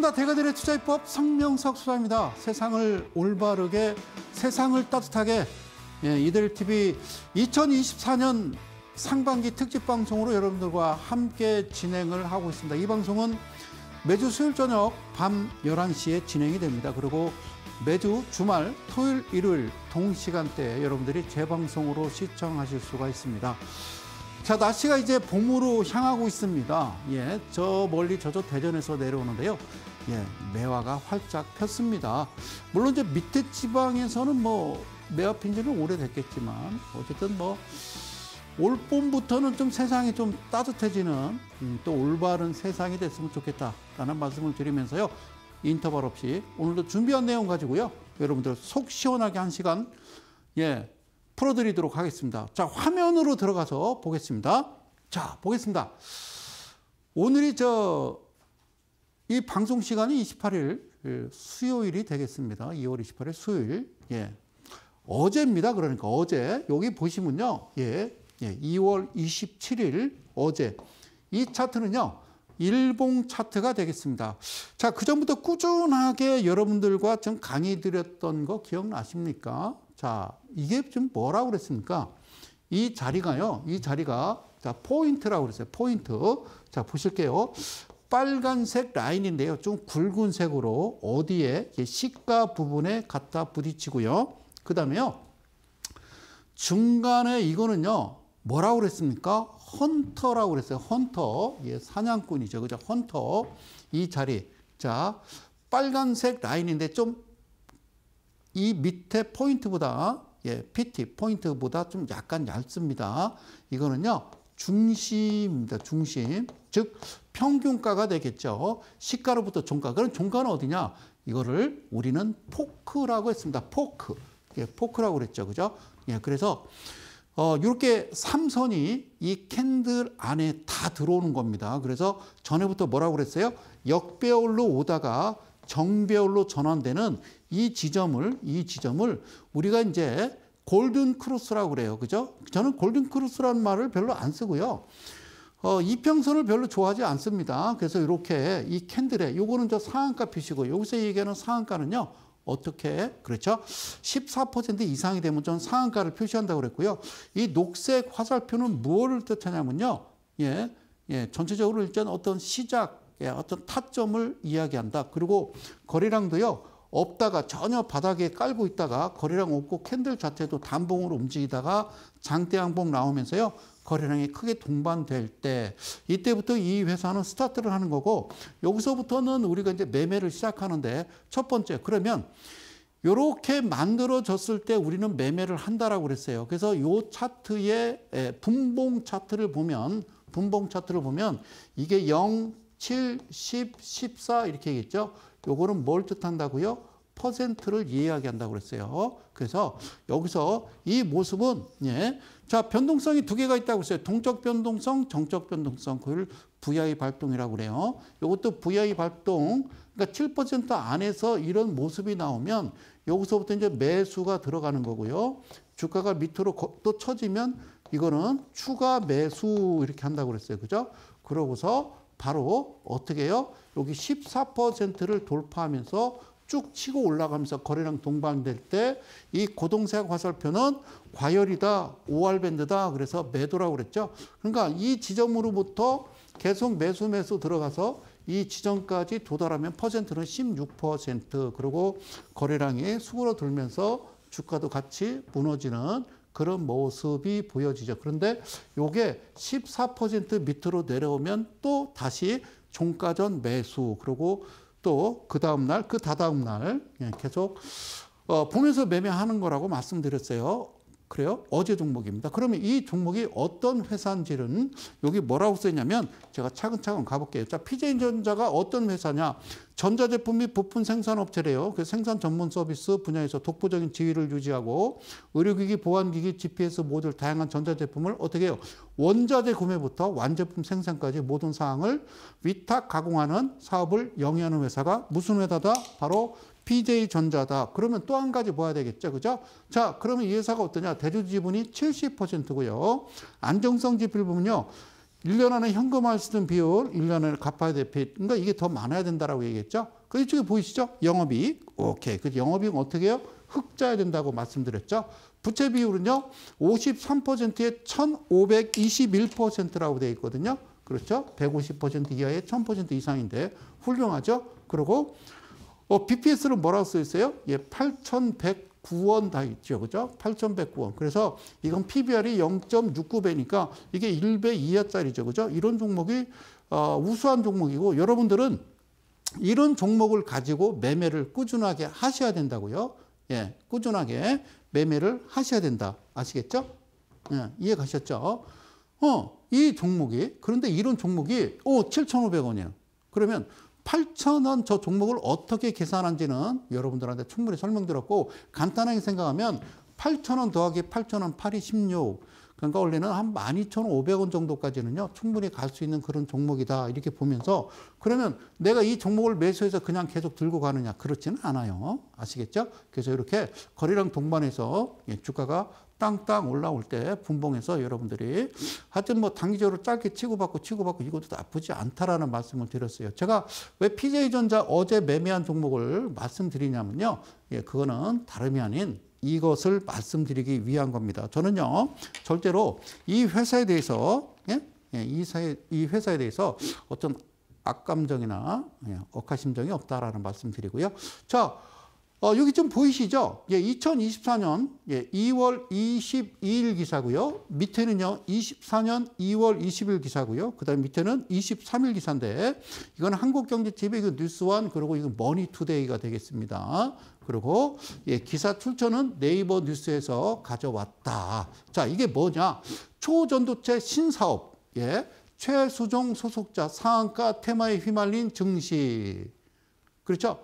반갑습니다. 대가들의 투자입법 성명석 수사입니다. 세상을 올바르게, 세상을 따뜻하게 예, 이들 TV 2024년 상반기 특집 방송으로 여러분들과 함께 진행을 하고 있습니다. 이 방송은 매주 수요일 저녁 밤 11시에 진행이 됩니다. 그리고 매주 주말, 토요일, 일요일 동시간대에 여러분들이 재방송으로 시청하실 수가 있습니다. 자, 날씨가 이제 봄으로 향하고 있습니다. 예, 저 멀리 저쪽 대전에서 내려오는데요. 예, 매화가 활짝 폈습니다. 물론 이제 밑에 지방에서는 뭐 매화 핀지는 오래됐겠지만 어쨌든 뭐올 봄부터는 좀 세상이 좀 따뜻해지는 음, 또 올바른 세상이 됐으면 좋겠다라는 말씀을 드리면서요. 인터벌 없이 오늘도 준비한 내용 가지고요. 여러분들 속 시원하게 한 시간 예 풀어드리도록 하겠습니다. 자 화면으로 들어가서 보겠습니다. 자 보겠습니다. 오늘이 저이 방송 시간이 28일 예, 수요일이 되겠습니다. 2월 28일 수요일. 예. 어제입니다. 그러니까 어제 여기 보시면요. 예. 예. 2월 27일 어제 이 차트는요. 일봉 차트가 되겠습니다. 자, 그전부터 꾸준하게 여러분들과 좀 강의 드렸던 거 기억나십니까? 자, 이게 좀 뭐라고 그랬습니까? 이 자리가요. 이 자리가 자, 포인트라고 그랬어요. 포인트. 자, 보실게요. 빨간색 라인인데요. 좀 굵은색으로 어디에 시가 부분에 갖다 부딪히고요. 그 다음에요. 중간에 이거는요. 뭐라고 그랬습니까? 헌터라고 그랬어요. 헌터. 예, 사냥꾼이죠. 그죠? 헌터. 이 자리. 자, 빨간색 라인인데 좀 이 밑에 포인트보다 예, PT 포인트보다 좀 약간 얇습니다. 이거는요. 중심입니다. 중심. 즉 평균가가 되겠죠. 시가로부터 종가. 그럼 종가는 어디냐? 이거를 우리는 포크라고 했습니다. 포크. 예, 포크라고 그랬죠. 그죠? 예, 그래서 어, 이렇게 삼선이 이 캔들 안에 다 들어오는 겁니다. 그래서 전에부터 뭐라고 그랬어요? 역배열로 오다가 정배열로 전환되는 이 지점을 이 지점을 우리가 이제 골든 크루스라고 그래요. 그죠? 저는 골든 크루스라는 말을 별로 안 쓰고요. 어, 이평선을 별로 좋아하지 않습니다. 그래서 이렇게 이 캔들에 요거는 저 상한가 표시고 여기서 얘기하는 상한가는요. 어떻게 그렇죠? 14% 이상이 되면 전 상한가를 표시한다고 그랬고요. 이 녹색 화살표는 무엇을 뜻하냐면요. 예. 예, 전체적으로 일단 어떤 시작 예, 어떤 타점을 이야기한다. 그리고 거리랑도요 없다가 전혀 바닥에 깔고 있다가 거래량 없고 캔들 자체도 단봉으로 움직이다가 장대 양봉 나오면서요. 거래량이 크게 동반될 때 이때부터 이 회사는 스타트를 하는 거고 여기서부터는 우리가 이제 매매를 시작하는데 첫 번째 그러면 요렇게 만들어졌을 때 우리는 매매를 한다라고 그랬어요. 그래서 요 차트의 예, 분봉 차트를 보면 분봉 차트를 보면 이게 0, 7, 10, 14 이렇게 얘기죠 요거는 뭘 뜻한다고요? 퍼센트를 이해하게 한다고 그랬어요. 그래서 여기서 이 모습은 예. 자, 변동성이 두 개가 있다고 했어요. 동적 변동성, 정적 변동성. 그걸 VI 발동이라고 그래요. 요것도 VI 발동. 그러니까 7% 안에서 이런 모습이 나오면 여기서부터 이제 매수가 들어가는 거고요. 주가가 밑으로 또 처지면 이거는 추가 매수 이렇게 한다고 그랬어요. 그죠? 그러고서 바로 어떻게 해요? 여기 14%를 돌파하면서 쭉 치고 올라가면서 거래량 동반될때 이 고동색 화살표는 과열이다, 5알밴드다 그래서 매도라고 그랬죠. 그러니까 이 지점으로부터 계속 매수 매수 들어가서 이 지점까지 도달하면 퍼센트는 16% 그리고 거래량이 수그러들면서 주가도 같이 무너지는 그런 모습이 보여지죠. 그런데 이게 14% 밑으로 내려오면 또 다시 종가전 매수 그리고 또 그 다음 날그 다다음 날 예, 계속 어, 보면서 매매하는 거라고 말씀드렸어요. 그래요? 어제 종목입니다. 그러면 이 종목이 어떤 회사인지는 여기 뭐라고 써있냐면 제가 차근차근 가볼게요. 자, 피제 j 전자가 어떤 회사냐? 전자제품및 부품 생산업체래요. 그 생산 전문 서비스 분야에서 독보적인 지위를 유지하고 의료기기, 보안기기, GPS 모듈 다양한 전자제품을 어떻게 해요? 원자재 구매부터 완제품 생산까지 모든 사항을 위탁 가공하는 사업을 영위하는 회사가 무슨 회사다? 바로 BJ전자다. 그러면 또 한 가지 봐야 되겠죠. 그죠? 자, 그러면 이 회사가 어떠냐? 대주 지분이 70%고요. 안정성 지표를 보면요. 1년 안에 현금화 할수있는 비율, 1년 안에 갚아야 될 비율. 그러니까 이게 더 많아야 된다라고 얘기했죠. 그 이쪽에 보이시죠? 영업이 오케이. 그영업이 어떻게 해요? 흑자야 된다고 말씀드렸죠. 부채 비율은요. 53%에 1521%라고 되어 있거든요. 그렇죠? 150% 이하에 1000% 이상인데 훌륭하죠? 그리고 어, BPS는 뭐라고 써 있어요? 예, 8,109원 다 있죠. 그죠? 8,109원. 그래서 이건 PBR이 0.69배니까 이게 1배 이하짜리죠. 그죠? 이런 종목이 어, 우수한 종목이고 여러분들은 이런 종목을 가지고 매매를 꾸준하게 하셔야 된다고요. 예, 꾸준하게 매매를 하셔야 된다. 아시겠죠? 예, 이해 가셨죠? 어, 이 종목이, 그런데 이런 종목이, 오, 7,500원이에요. 그러면 8,000원 저 종목을 어떻게 계산한지는 여러분들한테 충분히 설명드렸고 간단하게 생각하면 8,000원 더하기 8,000원 8이 16. 그러니까 원래는 한 12,500원 정도까지는요. 충분히 갈 수 있는 그런 종목이다. 이렇게 보면서 그러면 내가 이 종목을 매수해서 그냥 계속 들고 가느냐. 그렇지는 않아요. 아시겠죠? 그래서 이렇게 거래량 동반해서 예, 주가가 땅땅 올라올 때 분봉해서 여러분들이 하여튼 뭐 단기적으로 짧게 치고받고 치고받고 이것도 나쁘지 않다라는 말씀을 드렸어요. 제가 왜 PJ전자 어제 매매한 종목을 말씀드리냐면요. 예, 그거는 다름이 아닌 이것을 말씀드리기 위한 겁니다. 저는요, 절대로 이 회사에 대해서, 예? 예, 이, 사회, 이 회사에 대해서 어떤 악감정이나 예, 억하심정이 없다라는 말씀 드리고요. 자, 어, 여기 좀 보이시죠? 예, 2024년 예, 2월 22일 기사고요. 밑에는요, 24년 2월 20일 기사고요. 그다음 밑에는 23일 기사인데 이건 한국경제TV, 이거 그 뉴스원, 그리고 이건 머니투데이가 되겠습니다. 그리고 예, 기사 출처는 네이버 뉴스에서 가져왔다. 자, 이게 뭐냐? 초전도체 신사업, 예, 최수종 소속자 상한가 테마에 휘말린 증시. 그렇죠?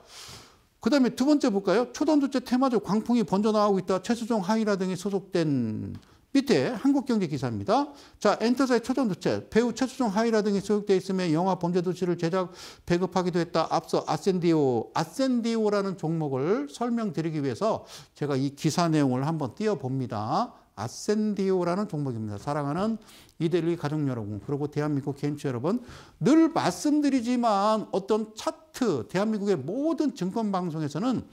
그 다음에 두 번째 볼까요? 초단도체 테마조 광풍이 번져나오고 있다. 최수종 하이라 등이 소속된 밑에 한국경제 기사입니다. 자, 엔터사의 초전도체 배우 최수종 하이라 등이 소속돼 있음에 영화 범죄도시를 제작 배급하기도 했다. 앞서 아센디오, 아센디오라는 종목을 설명드리기 위해서 제가 이 기사 내용을 한번 띄워봅니다. 아센디오라는 종목입니다. 사랑하는 이데일리 가족 여러분 그리고 대한민국 개인주 여러분 늘 말씀드리지만 어떤 차트 대한민국의 모든 증권방송에서는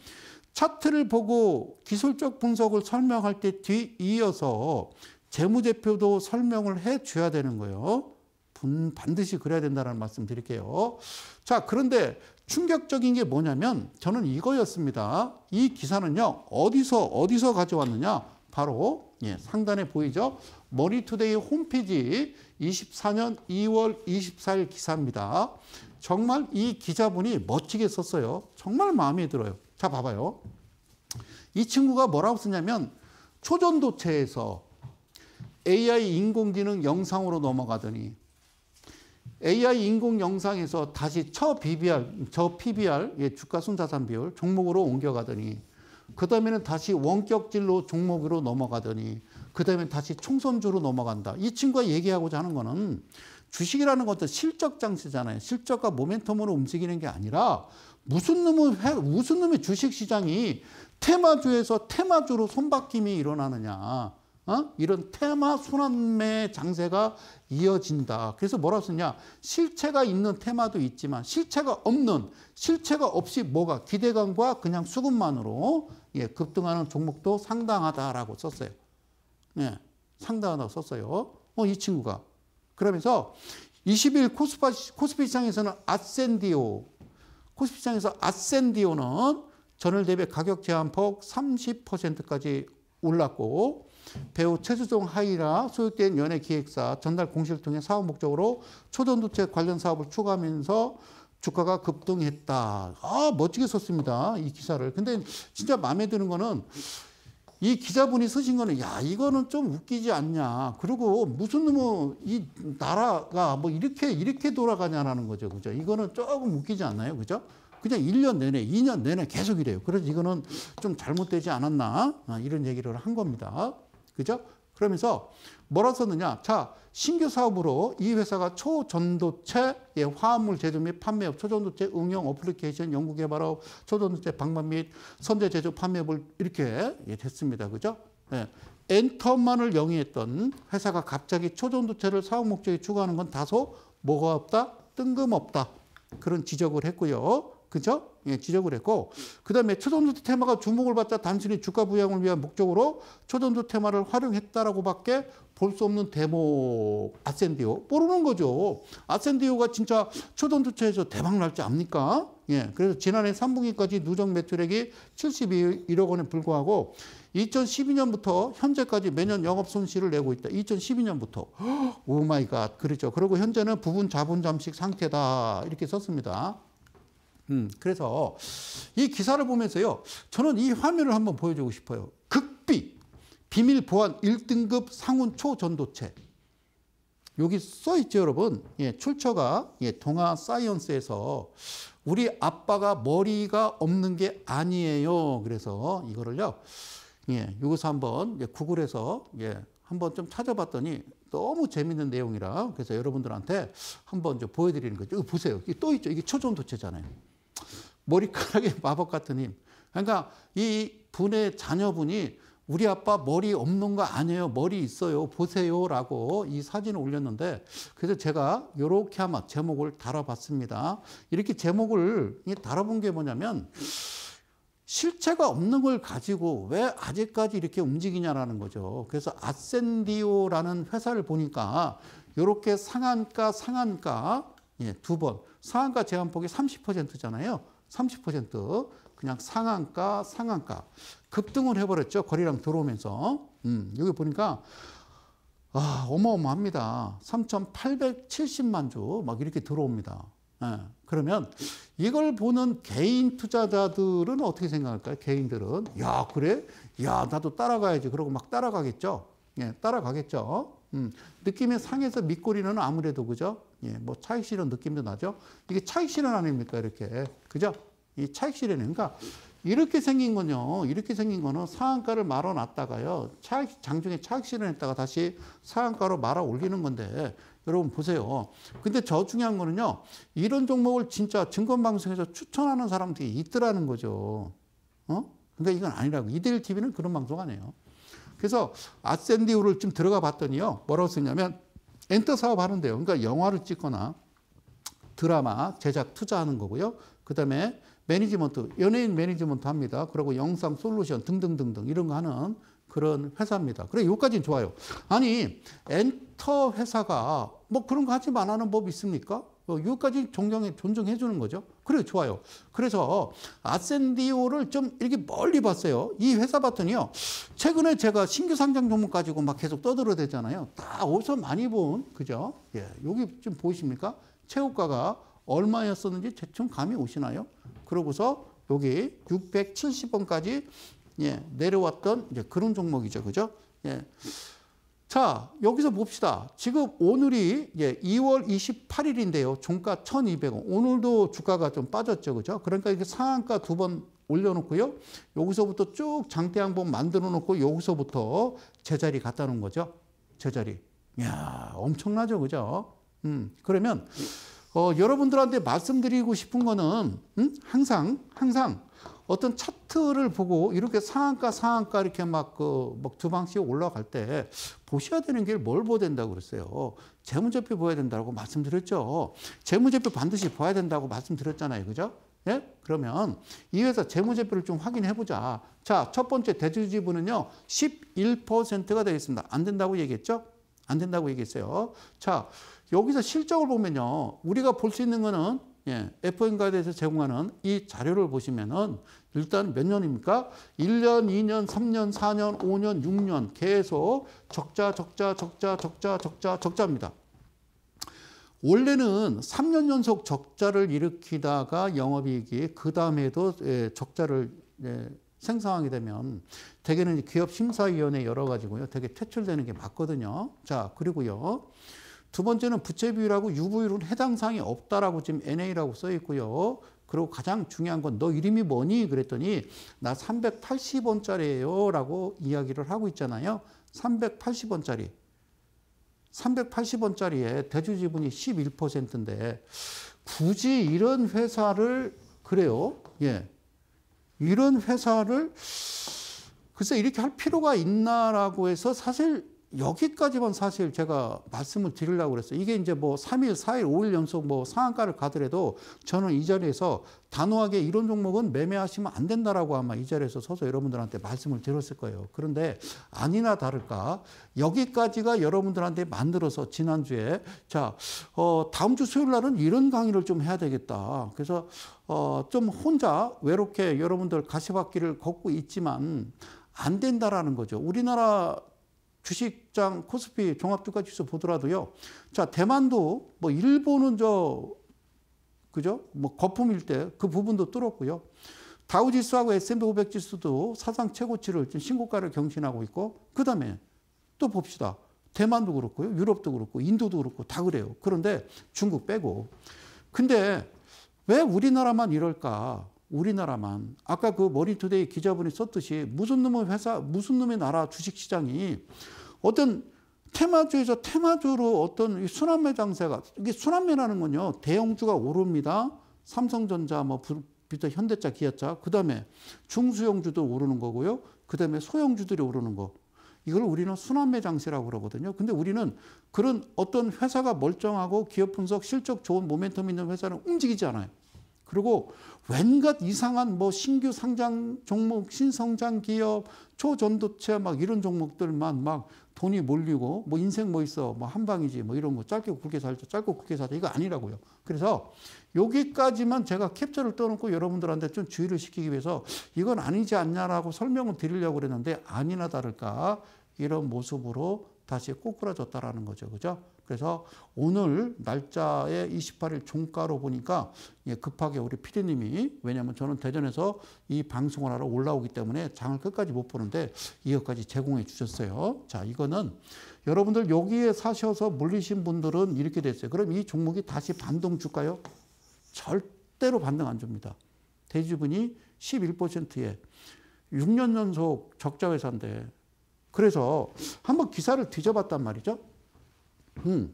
차트를 보고 기술적 분석을 설명할 때 뒤이어서 재무제표도 설명을 해줘야 되는 거예요. 분, 반드시 그래야 된다는 말씀 드릴게요. 자, 그런데 충격적인 게 뭐냐면 저는 이거였습니다. 이 기사는요, 어디서, 어디서 가져왔느냐? 바로 예, 상단에 보이죠. 머니투데이 홈페이지 24년 2월 24일 기사입니다. 정말 이 기자분이 멋지게 썼어요. 정말 마음에 들어요. 자, 봐봐요. 이 친구가 뭐라고 쓰냐면 초전도체에서 AI 인공지능 영상으로 넘어가더니 AI 인공 영상에서 다시 처 BBR, 저 PBR, 예, 주가 순자산 비율 종목으로 옮겨가더니 그 다음에는 다시 원격질로 종목으로 넘어가더니 그 다음에 다시 총선주로 넘어간다. 이 친구가 얘기하고자 하는 거는 주식이라는 것도 실적 장치잖아요. 실적과 모멘텀으로 움직이는 게 아니라 무슨 놈의 회, 무슨 놈의 주식 시장이 테마주에서 테마주로 손바뀜이 일어나느냐. 어? 이런 테마 순환매 장세가 이어진다. 그래서 뭐라고 쓰냐? 실체가 있는 테마도 있지만 실체가 없는 실체가 없이 뭐가 기대감과 그냥 수급만으로 예, 급등하는 종목도 상당하다라고 썼어요. 예, 상당하다고 썼어요. 어, 이 친구가. 그러면서 20일 코스파, 코스피 시장에서는 아센디오, 코스피 시장에서 아센디오는 전월 대비 가격 제한폭 30%까지 올랐고, 배우 최수종 하이라 소유된 연예기획사 전달 공시를 통해 사업 목적으로 초전도체 관련 사업을 추가하면서 주가가 급등했다. 아, 멋지게 썼습니다. 이 기사를. 근데 진짜 마음에 드는 거는 이 기자분이 쓰신 거는 야, 이거는 좀 웃기지 않냐. 그리고 무슨 놈의 뭐 이 나라가 뭐 이렇게 이렇게 돌아가냐라는 거죠. 그죠? 이거는 조금 웃기지 않나요? 그죠? 그냥 1년 내내, 2년 내내 계속 이래요. 그래서 이거는 좀 잘못되지 않았나. 아, 이런 얘기를 한 겁니다. 그죠? 그러면서 뭐라 썼느냐. 자, 신규 사업으로 이 회사가 초전도체 예, 화합물 제조 및 판매업, 초전도체 응용 어플리케이션 연구 개발업, 초전도체 방문 및 선제 제조 판매업을 이렇게 예, 됐습니다. 그죠? 예. 엔터만을 영위했던 회사가 갑자기 초전도체를 사업 목적에 추구하는 건 다소 뭐가 없다? 뜬금없다. 그런 지적을 했고요. 그죠? 예, 지적을 했고 그다음에 초전도 테마가 주목을 받자 단순히 주가 부양을 위한 목적으로 초전도 테마를 활용했다라고밖에 볼 수 없는 대목 아센디오 모르는 거죠. 아센디오가 진짜 초전도체에서 대박 날줄 압니까? 예, 그래서 지난해 3분기까지 누적 매출액이 71억 원에 불과하고 2012년부터 현재까지 매년 영업 손실을 내고 있다. 2012년부터. 오 마이 갓. 그렇죠. 그리고 현재는 부분 자본 잠식 상태다. 이렇게 썼습니다. 음, 그래서 이 기사를 보면서요, 저는 이 화면을 한번 보여주고 싶어요. 극비, 비밀 보안 1등급 상온 초전도체. 여기 써 있죠, 여러분. 예, 출처가 예, 동아 사이언스에서 우리 아빠가 머리가 없는 게 아니에요. 그래서 이거를요, 예, 여기서 한번 예, 구글에서 예, 한번 좀 찾아봤더니 너무 재밌는 내용이라 그래서 여러분들한테 한번 좀 보여드리는 거죠. 이거 보세요. 이게 또 있죠. 이게 초전도체잖아요. 머리카락의 마법 같은 힘. 그러니까 이 분의 자녀분이 우리 아빠 머리 없는 거 아니에요. 머리 있어요. 보세요. 라고 이 사진을 올렸는데, 그래서 제가 이렇게 아마 제목을 달아봤습니다. 이렇게 제목을 달아본 게 뭐냐면, 실체가 없는 걸 가지고 왜 아직까지 이렇게 움직이냐라는 거죠. 그래서 아센디오라는 회사를 보니까 이렇게 상한가, 상한가, 예, 두 번. 상한가 제한폭이 30%잖아요. 30% 그냥 상한가, 상한가. 급등을 해버렸죠. 거리랑 들어오면서. 음, 여기 보니까, 아, 어마어마합니다. 3,870만 주, 막 이렇게 들어옵니다. 예, 그러면 이걸 보는 개인 투자자들은 어떻게 생각할까요? 개인들은. 야, 그래? 야, 나도 따라가야지. 그러고 막 따라가겠죠. 예, 따라가겠죠. 음, 느낌의 상에서 밑꼬리는 아무래도 그죠? 예, 뭐 차익 실현 느낌도 나죠? 이게 차익 실현 아닙니까? 이렇게. 그죠? 이 차익 실현. 그러니까 이렇게 생긴 건요. 이렇게 생긴 거는 상한가를 말아 놨다가요. 차익, 장중에 차익 실현했다가 다시 상한가로 말아 올리는 건데 여러분 보세요. 근데 저 중요한 거는요. 이런 종목을 진짜 증권방송에서 추천하는 사람들이 있더라는 거죠. 어? 그러 그러니까 이건 아니라고. 이대일 TV는 그런 방송 아니에요. 그래서 아센디오를 좀 들어가 봤더니요. 뭐라고 쓰냐면 엔터 사업 하는데요. 그러니까 영화를 찍거나 드라마 제작 투자하는 거고요. 그다음에 매니지먼트, 연예인 매니지먼트 합니다. 그리고 영상 솔루션 등등등등 이런 거 하는 그런 회사입니다. 그래, 요까지는 좋아요. 아니, 엔터 회사가 뭐 그런 거 하지 말라는 법 있습니까? 여기까지 어, 존경해, 존중해 주는 거죠. 그래, 좋아요. 그래서 아센디오를 좀 이렇게 멀리 봤어요. 이 회사 봤더니요. 최근에 제가 신규 상장 종목 가지고 막 계속 떠들어대잖아요. 다 어디서 많이 본, 그죠? 예, 여기 좀 보이십니까? 최고가가 얼마였었는지 대충 감이 오시나요? 그러고서 여기 670원까지 예, 내려왔던 이제 그런 종목이죠. 그죠? 예. 자, 여기서 봅시다. 지금 오늘이 예, 2월 28일인데요. 종가 1200원. 오늘도 주가가 좀 빠졌죠. 그죠? 그러니까 이렇게 상한가 두 번 올려놓고요. 여기서부터 쭉 장대 한봉 만들어 놓고 여기서부터 제자리 갖다 놓은 거죠. 제자리. 이야, 엄청나죠. 그죠? 음, 그러면, 어, 여러분들한테 말씀드리고 싶은 거는, 음? 항상, 항상, 어떤 차트를 보고 이렇게 상한가 상한가 이렇게 막그막 두방씩 올라갈 때 보셔야 되는 게 뭘 보야 된다고 그랬어요. 재무제표 보야 된다고 말씀드렸죠. 재무제표 반드시 봐야 된다고 말씀드렸잖아요. 그죠? 예? 그러면 이 회사 재무제표를 좀 확인해 보자. 자, 첫 번째 대주 지분은요. 11%가 되겠습니다. 안 된다고 얘기했죠? 안 된다고 얘기했어요. 자, 여기서 실적을 보면요. 우리가 볼 수 있는 거는 예, FN 가이드에서 제공하는 이 자료를 보시면은 일단 몇 년입니까? 1년, 2년, 3년, 4년, 5년, 6년 계속 적자, 적자, 적자, 적자, 적자, 적자입니다. 원래는 3년 연속 적자를 일으키다가 영업이익이 그 다음에도 예, 적자를 예, 생성하게 되면 대개는 기업심사위원회 열어가지고요. 되게 퇴출되는 게 맞거든요. 자, 그리고요. 두 번째는 부채 비율하고 유부율은 해당 사항이 없다라고 지금 NA라고 써 있고요. 그리고 가장 중요한 건 너 이름이 뭐니? 그랬더니 나 380원짜리예요. 라고 이야기를 하고 있잖아요. 380원짜리. 380원짜리에 대주 지분이 11%인데 굳이 이런 회사를 그래요. 예. 이런 회사를 글쎄 이렇게 할 필요가 있나라고 해서 사실 여기까지만 사실 제가 말씀을 드리려고 그랬어요. 이게 이제 뭐 3일, 4일, 5일 연속 뭐 상한가를 가더라도 저는 이 자리에서 단호하게 이런 종목은 매매하시면 안 된다라고 아마 이 자리에서 서서 여러분들한테 말씀을 드렸을 거예요. 그런데 아니나 다를까 여기까지가 여러분들한테 만들어서 지난주에 자, 어, 다음 주 수요일 날은 이런 강의를 좀 해야 되겠다. 그래서 어, 좀 혼자 외롭게 여러분들 가시밭길을 걷고 있지만 안 된다라는 거죠. 우리나라 주식장 코스피 종합주가 지수 보더라도요. 자, 대만도 뭐 일본은 저 그죠? 뭐 거품일 때 그 부분도 뚫었고요. 다우지수하고 S&P 500 지수도 사상 최고치를 지금 신고가를 경신하고 있고 그다음에 또 봅시다. 대만도 그렇고요. 유럽도 그렇고 인도도 그렇고 다 그래요. 그런데 중국 빼고 근데 왜 우리나라만 이럴까? 우리나라만 아까 그 머니투데이 기자분이 썼듯이 무슨 놈의 회사 무슨 놈의 나라 주식시장이 어떤 테마주에서 테마주로 어떤 순환매 장세가 이게 순환매라는 건요 대형주가 오릅니다 삼성전자 뭐 비터 현대차 기아차 그다음에 중소형주도 오르는 거고요 그다음에 소형주들이 오르는 거 이걸 우리는 순환매 장세라고 그러거든요. 근데 우리는 그런 어떤 회사가 멀쩡하고 기업 분석 실적 좋은 모멘텀 있는 회사는 움직이지 않아요. 그리고 웬갖 이상한 뭐 신규 상장 종목, 신성장 기업, 초전도체 막 이런 종목들만 막 돈이 몰리고 뭐 인생 뭐 있어 뭐 한방이지 뭐 이런 거 짧게 굵게 살자 짧고 굵게 살자 이거 아니라고요. 그래서 여기까지만 제가 캡처를 떠놓고 여러분들한테 좀 주의를 시키기 위해서 이건 아니지 않냐라고 설명을 드리려고 그랬는데 아니나 다를까 이런 모습으로 다시 꼬꾸라졌다라는 거죠. 그죠? 그래서 오늘 날짜에 28일 종가로 보니까 예, 급하게 우리 피디님이 왜냐하면 저는 대전에서 이 방송을 하러 올라오기 때문에 장을 끝까지 못 보는데 이것까지 제공해 주셨어요. 자, 이거는 여러분들 여기에 사셔서 물리신 분들은 이렇게 됐어요. 그럼 이 종목이 다시 반등 줄까요? 절대로 반등 안 줍니다. 대지분이 11%에 6년 연속 적자 회사인데 그래서 한번 기사를 뒤져봤단 말이죠. 음,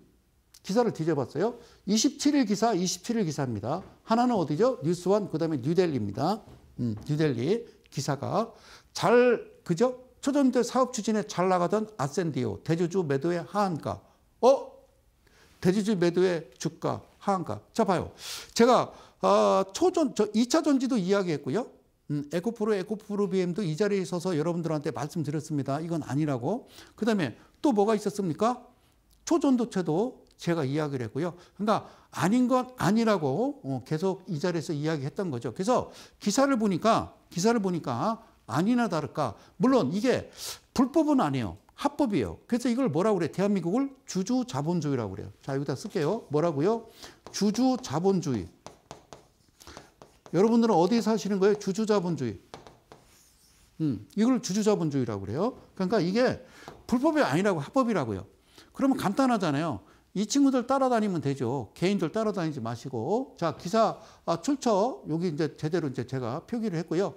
기사를 뒤져봤어요. 27일 기사, 27일 기사입니다. 하나는 어디죠? 뉴스원, 그 다음에 뉴델리입니다. 음, 뉴델리 기사가 잘, 그죠? 초전대 사업 추진에 잘 나가던 아센디오, 대주주 매도의 하한가. 어? 대주주 매도의 주가, 하한가. 자, 봐요. 제가, 어, 초전, 저 2차 전지도 이야기했고요. 음, 에코프로 에코프로 BM도 이 자리에 있어서 여러분들한테 말씀드렸습니다. 이건 아니라고. 그 다음에 또 뭐가 있었습니까? 초전도체도 제가 이야기를 했고요. 그러니까 아닌 건 아니라고 어, 계속 이 자리에서 이야기했던 거죠. 그래서 기사를 보니까 기사를 보니까 아니나 다를까. 물론 이게 불법은 아니에요. 합법이에요. 그래서 이걸 뭐라고 그래? 대한민국을 주주 자본주의라고 그래요. 자, 여기다 쓸게요. 뭐라고요? 주주 자본주의. 여러분들은 어디에 사시는 거예요? 주주자본주의. 음, 이걸 주주자본주의라고 그래요. 그러니까 이게 불법이 아니라고 합법이라고요. 그러면 간단하잖아요. 이 친구들 따라다니면 되죠. 개인들 따라다니지 마시고. 자, 기사 아, 출처 여기 이제 제대로 이제 제가 표기를 했고요.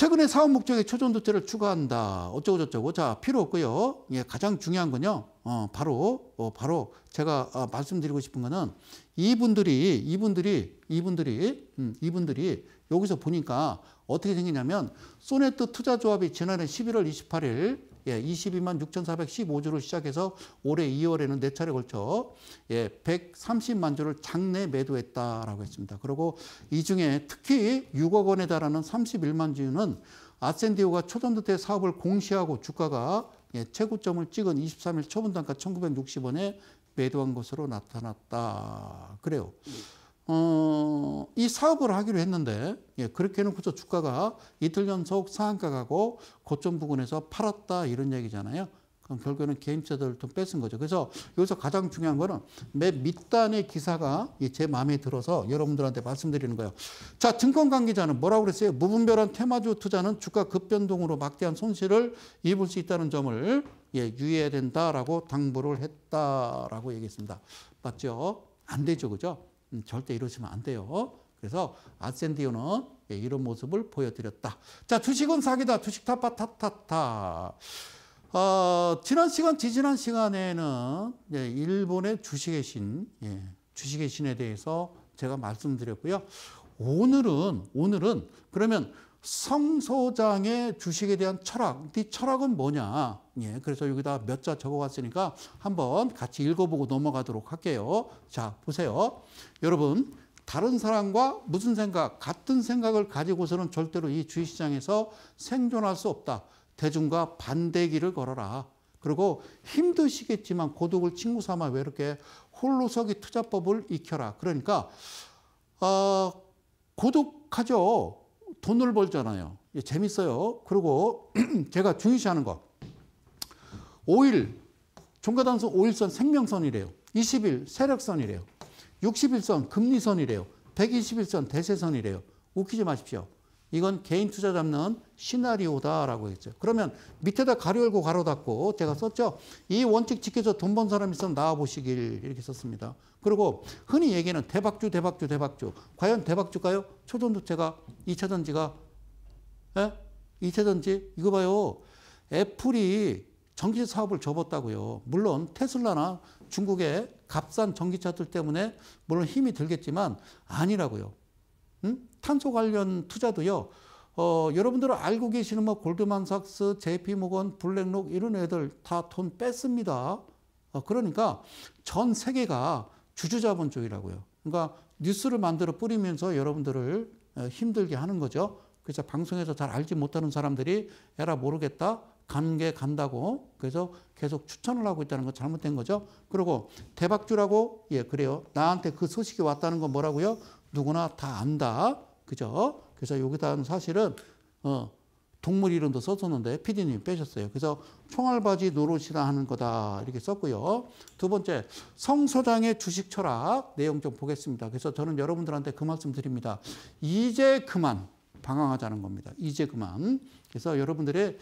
최근에 사업 목적에 초전도체를 추가한다. 어쩌고저쩌고. 자, 필요 없고요. 예, 가장 중요한 건요. 어, 바로, 어, 바로 제가 어, 말씀드리고 싶은 거는 이분들이, 이분들이, 이분들이, 음, 이분들이 여기서 보니까 어떻게 생기냐면 소네트 투자조합이 지난해 11월 28일 예, 22만 6,415주로 시작해서 올해 2월에는 네 차례 걸쳐 예, 130만 주를 장내 매도했다라고 했습니다. 그리고 이 중에 특히 6억 원에 달하는 31만 주는 아센디오가 초전도태 사업을 공시하고 주가가 예, 최고점을 찍은 23일 초분 단가 1,960원에 매도한 것으로 나타났다. 그래요. 어, 이 사업을 하기로 했는데 예, 그렇게 는 그저 주가가 이틀 연속 상한가가고 고점 부근에서 팔았다 이런 얘기잖아요. 그럼 결국에는 개인자들을 좀 뺏은 거죠. 그래서 여기서 가장 중요한 거는 맨 밑단의 기사가 제 마음에 들어서 여러분들한테 말씀드리는 거예요. 자, 증권 관계자는 뭐라고 그랬어요? 무분별한 테마주 투자는 주가 급변동으로 막대한 손실을 입을 수 있다는 점을 예, 유의해야 된다라고 당부를 했다라고 얘기했습니다. 맞죠? 안 되죠, 그죠? 음, 절대 이러시면 안 돼요. 그래서 아센디오는 예, 이런 모습을 보여드렸다. 자, 주식은 사기다. 주식 타파 타타타. 어, 지난 시간, 지지난 시간에는 예, 일본의 주식의 신, 예, 주식의 신에 대해서 제가 말씀드렸고요. 오늘은, 오늘은 그러면 성소장의 주식에 대한 철학. 네 철학은 뭐냐? 예, 그래서 여기다 몇 자 적어왔으니까 한번 같이 읽어보고 넘어가도록 할게요. 자, 보세요. 여러분, 다른 사람과 무슨 생각, 같은 생각을 가지고서는 절대로 이 주식시장에서 생존할 수 없다. 대중과 반대기를 걸어라. 그리고 힘드시겠지만 고독을 친구 삼아 왜 이렇게 홀로서기 투자법을 익혀라. 그러니까, 어, 고독하죠. 돈을 벌잖아요. 예, 재밌어요. 그리고 제가 중요시하는 거. 5일, 종가단수 5일선 생명선이래요. 20일 세력선이래요. 60일선 금리선이래요. 1 2 0선 대세선이래요. 웃기지 마십시오. 이건 개인 투자 잡는 시나리오다라고 했죠. 그러면 밑에다 가려 열고 가로 닫고 제가 썼죠. 이 원칙 지켜서 돈 번 사람 있으면 나와보시길 이렇게 썼습니다. 그리고 흔히 얘기는 하 대박주, 대박주, 대박주. 과연 대박주가요? 초전도체가 2차전지가 에? 예? 2차전지 이거 봐요. 애플이 전기 사업을 접었다고요. 물론 테슬라나 중국의 값싼 전기차들 때문에 물론 힘이 들겠지만 아니라고요. 응? 탄소 관련 투자도요. 어, 여러분들은 알고 계시는 뭐 골드만삭스, 제피 모건, 블랙록 이런 애들 다 돈 뺐습니다. 어, 그러니까 전 세계가 주주자본 쪽이라고요. 그러니까 뉴스를 만들어 뿌리면서 여러분들을 어, 힘들게 하는 거죠. 그래서 방송에서 잘 알지 못하는 사람들이 에라 모르겠다. 간 게 간다고 그래서 계속 추천을 하고 있다는 건 잘못된 거죠. 그리고 대박주라고 예 그래요. 나한테 그 소식이 왔다는 건 뭐라고요? 누구나 다 안다. 그죠? 그래서 여기다 그 사실은 어, 동물 이름도 썼었는데 피디님 빼셨어요. 그래서 총알바지 노릇이라 하는 거다 이렇게 썼고요. 두 번째 성 소장의 주식 철학 내용 좀 보겠습니다. 그래서 저는 여러분들한테 그 말씀 드립니다. 이제 그만 방황하자는 겁니다. 이제 그만. 그래서 여러분들의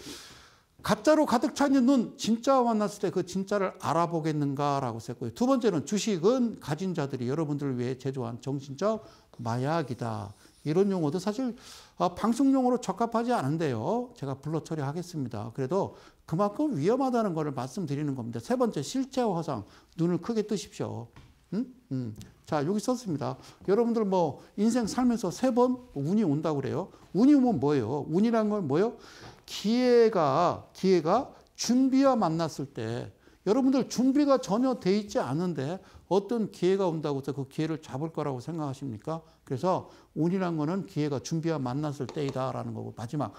가짜로 가득 차 있는 눈 진짜 만났을 때 그 진짜를 알아보겠는가라고 썼고요. 두 번째는 주식은 가진 자들이 여러분들을 위해 제조한 정신적 마약이다. 이런 용어도 사실 어, 방송 용으로 적합하지 않은데요. 제가 불러 처리하겠습니다. 그래도 그만큼 위험하다는 것을 말씀드리는 겁니다. 세 번째 실제화 상 눈을 크게 뜨십시오. 음? 음. 자 여기 썼습니다. 여러분들 뭐 인생 살면서 세 번 운이 온다 고 그래요. 운이 오면 뭐예요? 운이란 건 뭐예요? 기회가 기회가 준비와 만났을 때 여러분들 준비가 전혀 돼 있지 않은데 어떤 기회가 온다고 해서 그 기회를 잡을 거라고 생각하십니까? 그래서 운이란 거는 기회가 준비와 만났을 때이다라는 거고 마지막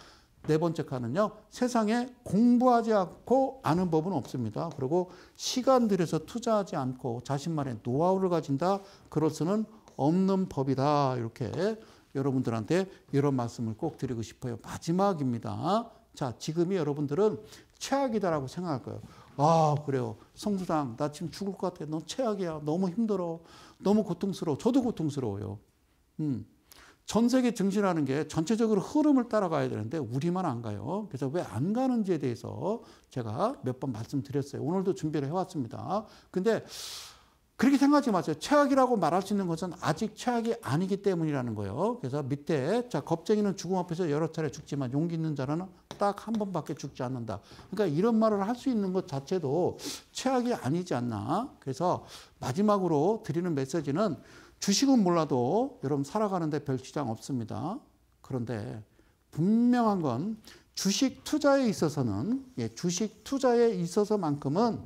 네 번째 칸은요. 세상에 공부하지 않고 아는 법은 없습니다. 그리고 시간 들여서 투자하지 않고 자신만의 노하우를 가진다. 그럴 수는 없는 법이다. 이렇게 여러분들한테 이런 말씀을 꼭 드리고 싶어요. 마지막입니다. 자, 지금이 여러분들은 최악이다라고 생각할 거예요. 아, 그래요. 성수당, 나 지금 죽을 것 같아. 너 최악이야. 너무 힘들어. 너무 고통스러워. 저도 고통스러워요. 음. 전 세계 증시라는 게 전체적으로 흐름을 따라가야 되는데 우리만 안 가요. 그래서 왜 안 가는지에 대해서 제가 몇 번 말씀드렸어요. 오늘도 준비를 해왔습니다. 근데 그렇게 생각하지 마세요. 최악이라고 말할 수 있는 것은 아직 최악이 아니기 때문이라는 거예요. 그래서 밑에 자 겁쟁이는 죽음 앞에서 여러 차례 죽지만 용기 있는 자는 딱 한 번밖에 죽지 않는다. 그러니까 이런 말을 할 수 있는 것 자체도 최악이 아니지 않나. 그래서 마지막으로 드리는 메시지는 주식은 몰라도 여러분 살아가는데 별 지장 없습니다. 그런데 분명한 건 주식 투자에 있어서는 예, 주식 투자에 있어서만큼은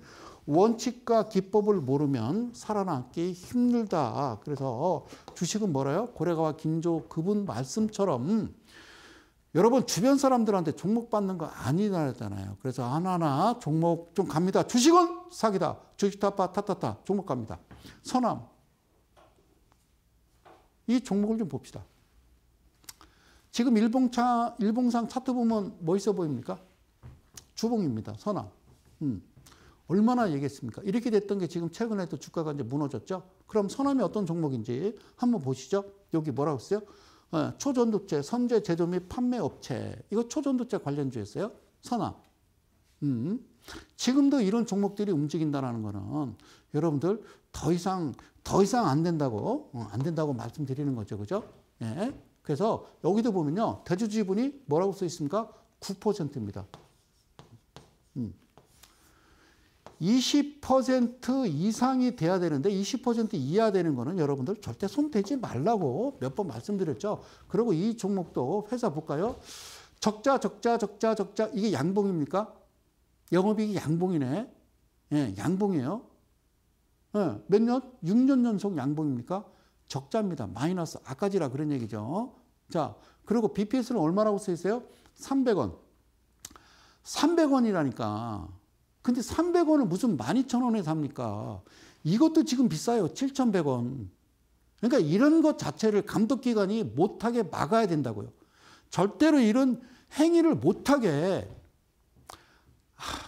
원칙과 기법을 모르면 살아남기 힘들다. 그래서 주식은 뭐라요? 고래가와 김조 그분 말씀처럼 여러분 주변 사람들한테 종목 받는 거 아니잖아요. 그래서 하나하나 종목 좀 갑니다. 주식은 사기다. 주식 타파 타타타 종목 갑니다. 선암 이 종목을 좀 봅시다. 지금 일봉차, 일봉상 차트 보면 뭐 있어 보입니까? 주봉입니다. 선암. 음. 얼마나 얘기했습니까? 이렇게 됐던 게 지금 최근에 또 주가가 이제 무너졌죠? 그럼 선암이 어떤 종목인지 한번 보시죠. 여기 뭐라고 했어요? 어, 초전도체, 선제 제조 및 판매 업체. 이거 초전도체 관련주였어요. 선암. 음. 지금도 이런 종목들이 움직인다는 거는 여러분들 더 이상 더 이상 안 된다고 어, 안 된다고 말씀드리는 거죠, 그죠? 예. 그래서 여기도 보면요, 대주 지분이 뭐라고 써 있습니까? 9%입니다. 음. 20% 이상이 돼야 되는데 20% 이하 되는 거는 여러분들 절대 손 대지 말라고 몇 번 말씀드렸죠. 그리고 이 종목도 회사 볼까요? 적자, 적자, 적자, 적자. 이게 양봉입니까? 영업이익이 양봉이네. 예, 양봉이에요. 예, 몇 년? 6년 연속 양봉입니까? 적자입니다. 마이너스. 아까지라 그런 얘기죠. 자, 그리고 BPS는 얼마라고 쓰여 있어요? 300원. 300원이라니까. 근데 300원을 무슨 12,000원에 삽니까? 이것도 지금 비싸요. 7,100원. 그러니까 이런 것 자체를 감독기관이 못하게 막아야 된다고요. 절대로 이런 행위를 못하게,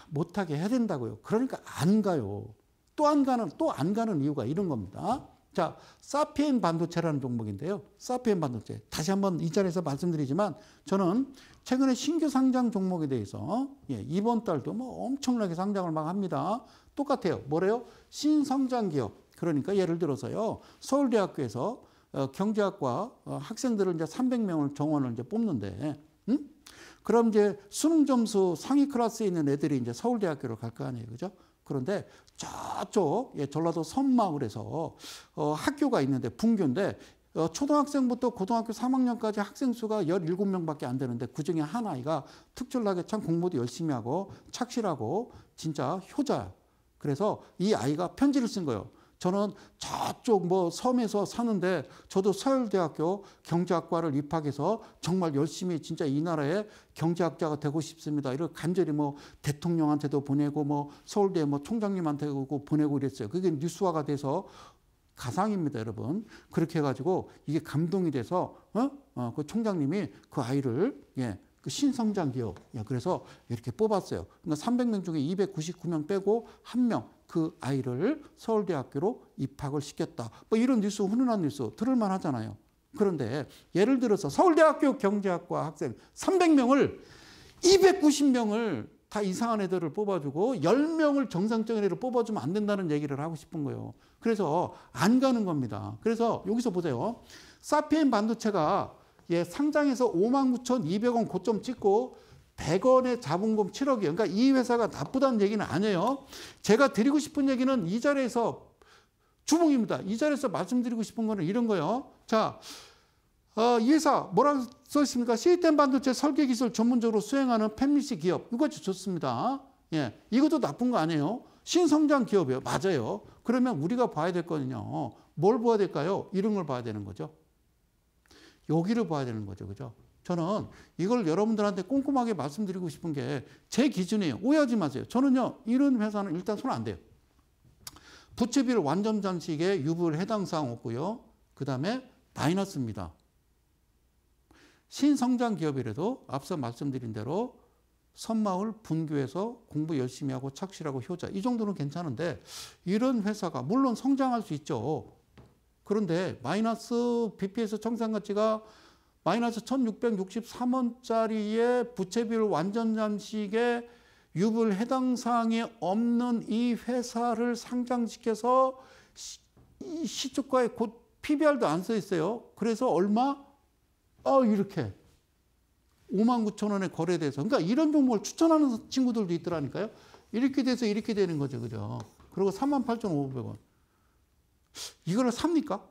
못하게 해야 된다고요. 그러니까 안 가요. 또안 가는, 또 안 가는 이유가 이런 겁니다. 자, 사피엔 반도체라는 종목인데요. 사피엔 반도체. 다시 한번 이 자리에서 말씀드리지만 저는 최근에 신규 상장 종목에 대해서 예, 이번 달도 뭐 엄청나게 상장을 막 합니다. 똑같아요. 뭐래요? 신성장 기업. 그러니까 예를 들어서요. 서울대학교에서 어, 경제학과 어, 학생들을 이제 300명을 정원을 이제 뽑는데 음? 그럼 이제 수능 점수 상위 클래스에 있는 애들이 이제 서울대학교로 갈 거 아니에요. 그죠? 그런데 저쪽 예, 전라도 섬마을에서 어, 학교가 있는데 분교인데 어, 초등학생부터 고등학교 3학년까지 학생 수가 17명밖에 안 되는데 그중에 한 아이가 특출나게 참 공부도 열심히 하고 착실하고 진짜 효자야. 그래서 이 아이가 편지를 쓴 거예요. 저는 저쪽 뭐 섬에서 사는데 저도 서울대학교 경제학과를 입학해서 정말 열심히 진짜 이 나라의 경제학자가 되고 싶습니다. 이렇게 간절히 뭐 대통령한테도 보내고 뭐 서울대 뭐 총장님한테도 보내고 이랬어요. 그게 뉴스화가 돼서 가상입니다, 여러분. 그렇게 해가지고 이게 감동이 돼서 어? 어, 그 총장님이 그 아이를 예, 그 신성장 기업. 예, 그래서 이렇게 뽑았어요. 그러니까 300명 중에 299명 빼고 1명 그 아이를 서울대학교로 입학을 시켰다. 뭐 이런 뉴스, 훈훈한 뉴스 들을 만하잖아요. 그런데 예를 들어서 서울대학교 경제학과 학생 300명을 290명을 다 이상한 애들을 뽑아주고 10명을 정상적인 애를 뽑아주면 안 된다는 얘기를 하고 싶은 거예요. 그래서 안 가는 겁니다. 그래서 여기서 보세요. 사피엔 반도체가 예, 상장에서 59,200원 고점 찍고 100원에 자본금 7억이에요. 그러니까 이 회사가 나쁘다는 얘기는 아니에요. 제가 드리고 싶은 얘기는 이 자리에서 주봉입니다. 이 자리에서 말씀드리고 싶은 거는 이런 거예요. 자, 어, 이 회사 뭐라고 써 있습니까? 시스템 반도체 설계 기술 전문적으로 수행하는 팹미시 기업. 이거 좋습니다. 예, 이것도 나쁜 거 아니에요. 신성장 기업이에요. 맞아요. 그러면 우리가 봐야 될 거는요. 뭘 봐야 될까요? 이런 걸 봐야 되는 거죠. 여기를 봐야 되는 거죠. 그죠? 저는 이걸 여러분들한테 꼼꼼하게 말씀드리고 싶은 게 제 기준이에요. 오해하지 마세요. 저는요, 이런 회사는 일단 손 안 돼요. 부채비를 완전 잔식에 유불 해당 사항 없고요. 그 다음에 마이너스입니다. 신성장 기업이라도 앞서 말씀드린 대로 선마을 분교에서 공부 열심히 하고 착실하고 효자 이 정도는 괜찮은데 이런 회사가 물론 성장할 수 있죠. 그런데 마이너스 BPS 청산가치가 마이너스 1663원짜리의 부채비율 완전 잠식에 유불 해당 사항이 없는 이 회사를 상장시켜서 시초가에 곧 PBR도 안 써 있어요. 그래서 얼마? 어, 이렇게. 5만 9천 원에 거래돼서. 그러니까 이런 종목을 추천하는 친구들도 있더라니까요. 이렇게 돼서 이렇게 되는 거죠. 그죠? 그리고 3 8,500원. 이거를 삽니까?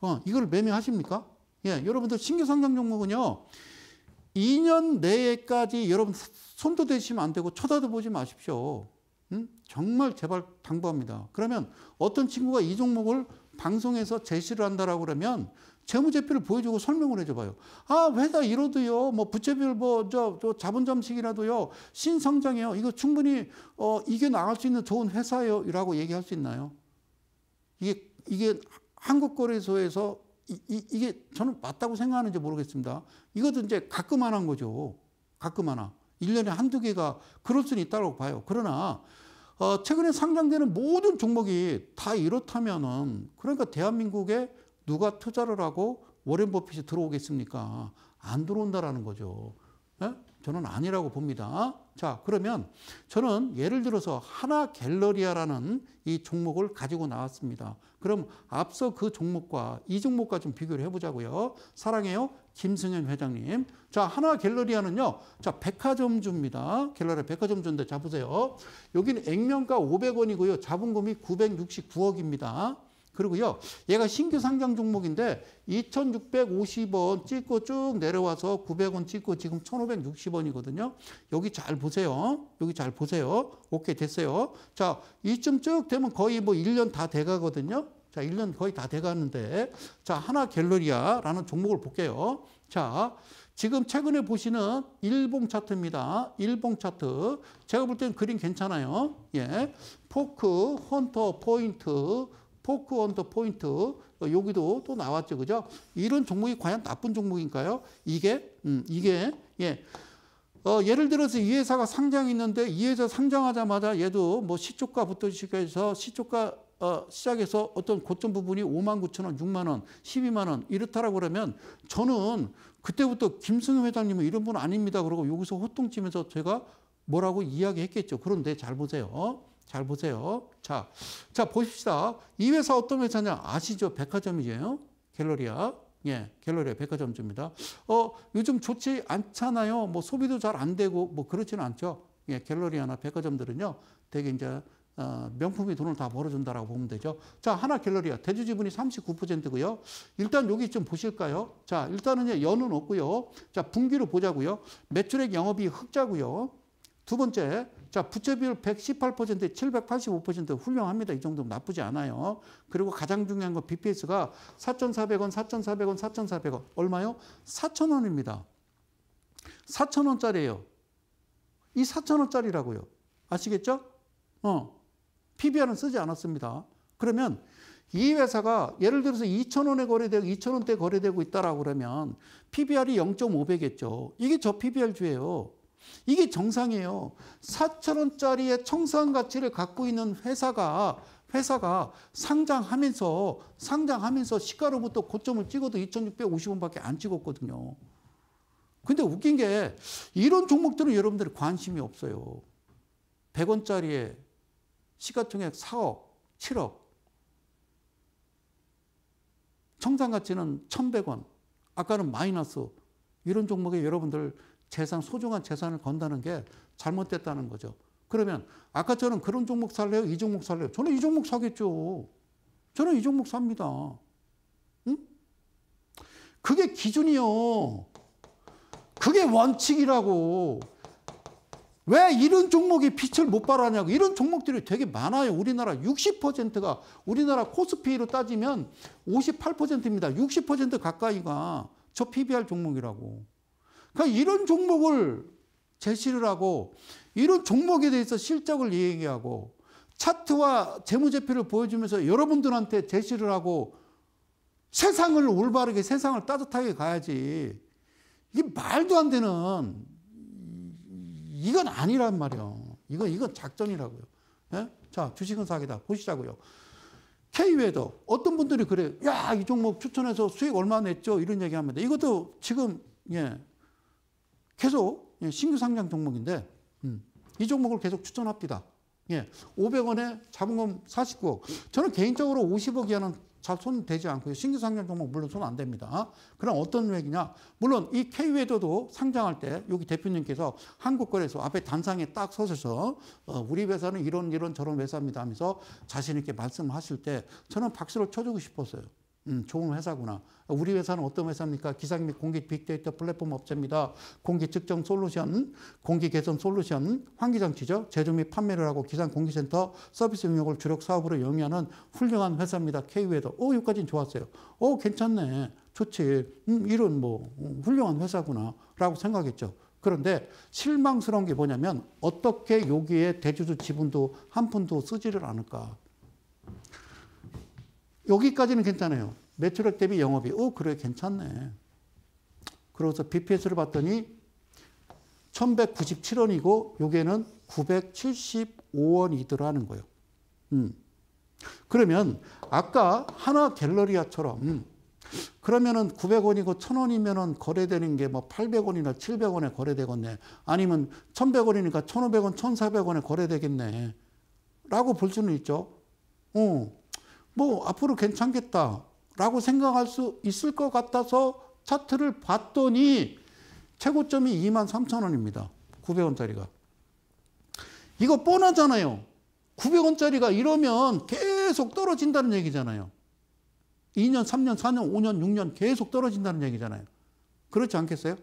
어, 이걸 매매하십니까? 예, 여러분들 신규상장 종목은요. 2년 내에까지 여러분 손도 대시면 안 되고 쳐다도 보지 마십시오. 음? 정말 제발 당부합니다. 그러면 어떤 친구가 이 종목을 방송에서 제시를 한다라고 그러면 재무제표를 보여주고 설명을 해줘봐요. 아, 회사 이러도요, 뭐, 부채별율 뭐, 저, 저 자본점식이라도요, 신성장이요, 이거 충분히, 어, 이게 나갈 수 있는 좋은 회사예요, 라고 얘기할 수 있나요? 이게, 이게 한국거래소에서 이, 이게 저는 맞다고 생각하는지 모르겠습니다. 이것도 이제 가끔 안한 거죠. 가끔 하나. 1년에 한두 개가 그럴 수는 있다고 봐요. 그러나, 어, 최근에 상장되는 모든 종목이 다 이렇다면은, 그러니까 대한민국에 누가 투자를 하고 워렌 버핏이 들어오겠습니까? 안 들어온다라는 거죠. 예? 저는 아니라고 봅니다. 자, 그러면 저는 예를 들어서 하나 갤러리아라는 이 종목을 가지고 나왔습니다. 그럼 앞서 그 종목과 이 종목과 좀 비교를 해보자고요. 사랑해요. 김승현 회장님. 자, 하나 갤러리아는요. 자, 백화점주입니다. 갤러리아 백화점주인데 자, 보세요. 여기는 액면가 500원이고요. 자본금이 969억입니다. 그리고요. 얘가 신규 상장 종목인데 2,650원 찍고 쭉 내려와서 900원 찍고 지금 1,560원이거든요. 여기 잘 보세요. 여기 잘 보세요. 오케이 됐어요. 자, 이쯤 쭉 되면 거의 뭐 1년 다 돼가거든요. 자, 1년 거의 다 돼가는데 자, 하나 갤러리아라는 종목을 볼게요. 자, 지금 최근에 보시는 일봉 차트입니다. 일봉 차트. 제가 볼 때는 그림 괜찮아요. 예. 포크, 헌터, 포인트, 포크 언더 포인트 어, 여기도 또 나왔죠. 그죠? 이런 종목이 과연 나쁜 종목인가요? 이게 음, 이게 예. 어, 예를 들어서 이 회사가 상장이 있는데 이 회사 상장하자마자 얘도 뭐 시초가부터 시작해서 시초가 어, 시작해서 어떤 고점 부분이 5만 9천 원, 6만 원, 12만 원 이렇다라고 그러면 저는 그때부터 김승현 회장님은 이런 분 아닙니다. 그러고 여기서 호통치면서 제가 뭐라고 이야기했겠죠. 그런데 잘 보세요. 어? 잘 보세요. 자, 자, 보십시다. 이 회사 어떤 회사냐? 아시죠? 백화점이에요. 갤러리아. 예, 갤러리아 백화점입니다 어, 요즘 좋지 않잖아요. 뭐 소비도 잘 안 되고 뭐 그렇지는 않죠. 예, 갤러리아나 백화점들은요. 되게 이제 어, 명품이 돈을 다 벌어준다라고 보면 되죠. 자, 하나 갤러리아. 대주 지분이 39%고요. 일단 여기 좀 보실까요? 자, 일단은 연은 없고요. 자, 분기로 보자고요. 매출액 영업이 흑자고요. 두 번째, 자, 부채 비율 118%에 785% 훌륭합니다. 이 정도면 나쁘지 않아요. 그리고 가장 중요한 건 BPS가 4,400원, 4,400원, 4,400원. 얼마요? 4,000원입니다. 4,000원짜리예요. 이 4,000원짜리라고요. 아시겠죠? 어. PBR은 쓰지 않았습니다. 그러면 이 회사가 예를 들어서 2,000원에 거래되고 2,000원대 거래되고 있다라고 그러면 PBR이 0.5배겠죠. 이게 저 PBR 주예요. 이게 정상이에요. 4천 원짜리의 청산 가치를 갖고 있는 회사가 회사가 상장하면서 상장하면서 시가로부터 고점을 찍어도 2,650원밖에 안 찍었거든요. 근데 웃긴 게 이런 종목들은 여러분들이 관심이 없어요. 100원짜리에 시가총액 4억, 7억. 청산가치는 1,100원. 아까는 마이너스. 이런 종목에 여러분들 재산, 소중한 재산을 건다는 게 잘못됐다는 거죠. 그러면 아까 저는 그런 종목 살래요? 이 종목 살래요? 저는 이 종목 사겠죠. 저는 이 종목 삽니다. 응? 그게 기준이요. 그게 원칙이라고. 왜 이런 종목이 빛을 못 발하냐고. 이런 종목들이 되게 많아요. 우리나라 60%가 우리나라 코스피로 따지면 58%입니다. 60% 가까이가 저 PBR 종목이라고. 그러니까 이런 종목을 제시를 하고 이런 종목에 대해서 실적을 얘기하고 차트와 재무제표를 보여주면서 여러분들한테 제시를 하고 세상을 올바르게 세상을 따뜻하게 가야지 이게 말도 안 되는 이건 아니란 말이야 이건 이건 작전이라고요. 예? 자 주식은 사기다 보시자고요. K웨더 어떤 분들이 그래요. 야이 종목 추천해서 수익 얼마 냈죠 이런 얘기합니다. 이것도 지금 예 계속 예, 신규 상장 종목인데 음, 이 종목을 계속 추천합니다. 예, 500원에 자본금 49억. 저는 개인적으로 50억 이하는 손 되지 않고요. 신규 상장 종목 물론 손 안 됩니다. 그럼 어떤 얘기냐? 물론 이 K웨더도 상장할 때 여기 대표님께서 한국거래소 앞에 단상에 딱 서셔서 어, 우리 회사는 이런 이런 저런 회사입니다 하면서 자신 있게 말씀하실 때 저는 박수를 쳐주고 싶었어요. 음, 좋은 회사구나. 우리 회사는 어떤 회사입니까? 기상 및 공기 빅데이터 플랫폼 업체입니다. 공기 측정 솔루션, 공기 개선 솔루션, 환기장치죠. 제조 및 판매를 하고 기상 공기센터 서비스 영역을 주력 사업으로 영위하는 훌륭한 회사입니다. K웨더. 오, 여기까지는 좋았어요. 오, 괜찮네. 좋지. 음, 이런 뭐 훌륭한 회사구나. 라고 생각했죠. 그런데 실망스러운 게 뭐냐면 어떻게 여기에 대주주 지분도 한 푼도 쓰지를 않을까. 여기까지는 괜찮아요. 매출액 대비 영업이. 어, 그래, 괜찮네. 그러고서 BPS를 봤더니 1197원이고 요게는 975원이더라는 거예요. 음. 그러면 아까 하나 갤러리아처럼 음. 그러면은 900원이고 1000원이면은 거래되는 게 뭐 800원이나 700원에 거래되겠네. 아니면 1100원이니까 1500원, 1400원에 거래되겠네. 라고 볼 수는 있죠. 어. 뭐 앞으로 괜찮겠다라고 생각할 수 있을 것 같아서 차트를 봤더니 최고점이 2만 3천 원입니다. 900원짜리가. 이거 뻔하잖아요. 900원짜리가 이러면 계속 떨어진다는 얘기잖아요. 2년, 3년, 4년, 5년, 6년 계속 떨어진다는 얘기잖아요. 그렇지 않겠어요?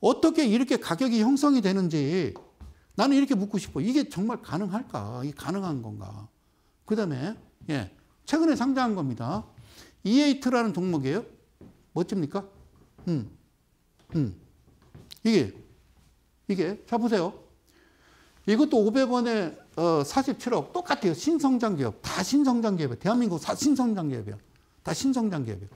어떻게 이렇게 가격이 형성이 되는지 나는 이렇게 묻고 싶어. 이게 정말 가능할까? 이게 가능한 건가? 그 다음에, 예. 최근에 상장한 겁니다. EAT라는 종목이에요. 멋집니까? 음. 음. 이게, 이게. 자, 보세요. 이것도 500원에 어, 47억. 똑같아요. 신성장 기업. 다 신성장 기업이에요. 대한민국 신성장 기업이에요. 다 신성장 기업이에요.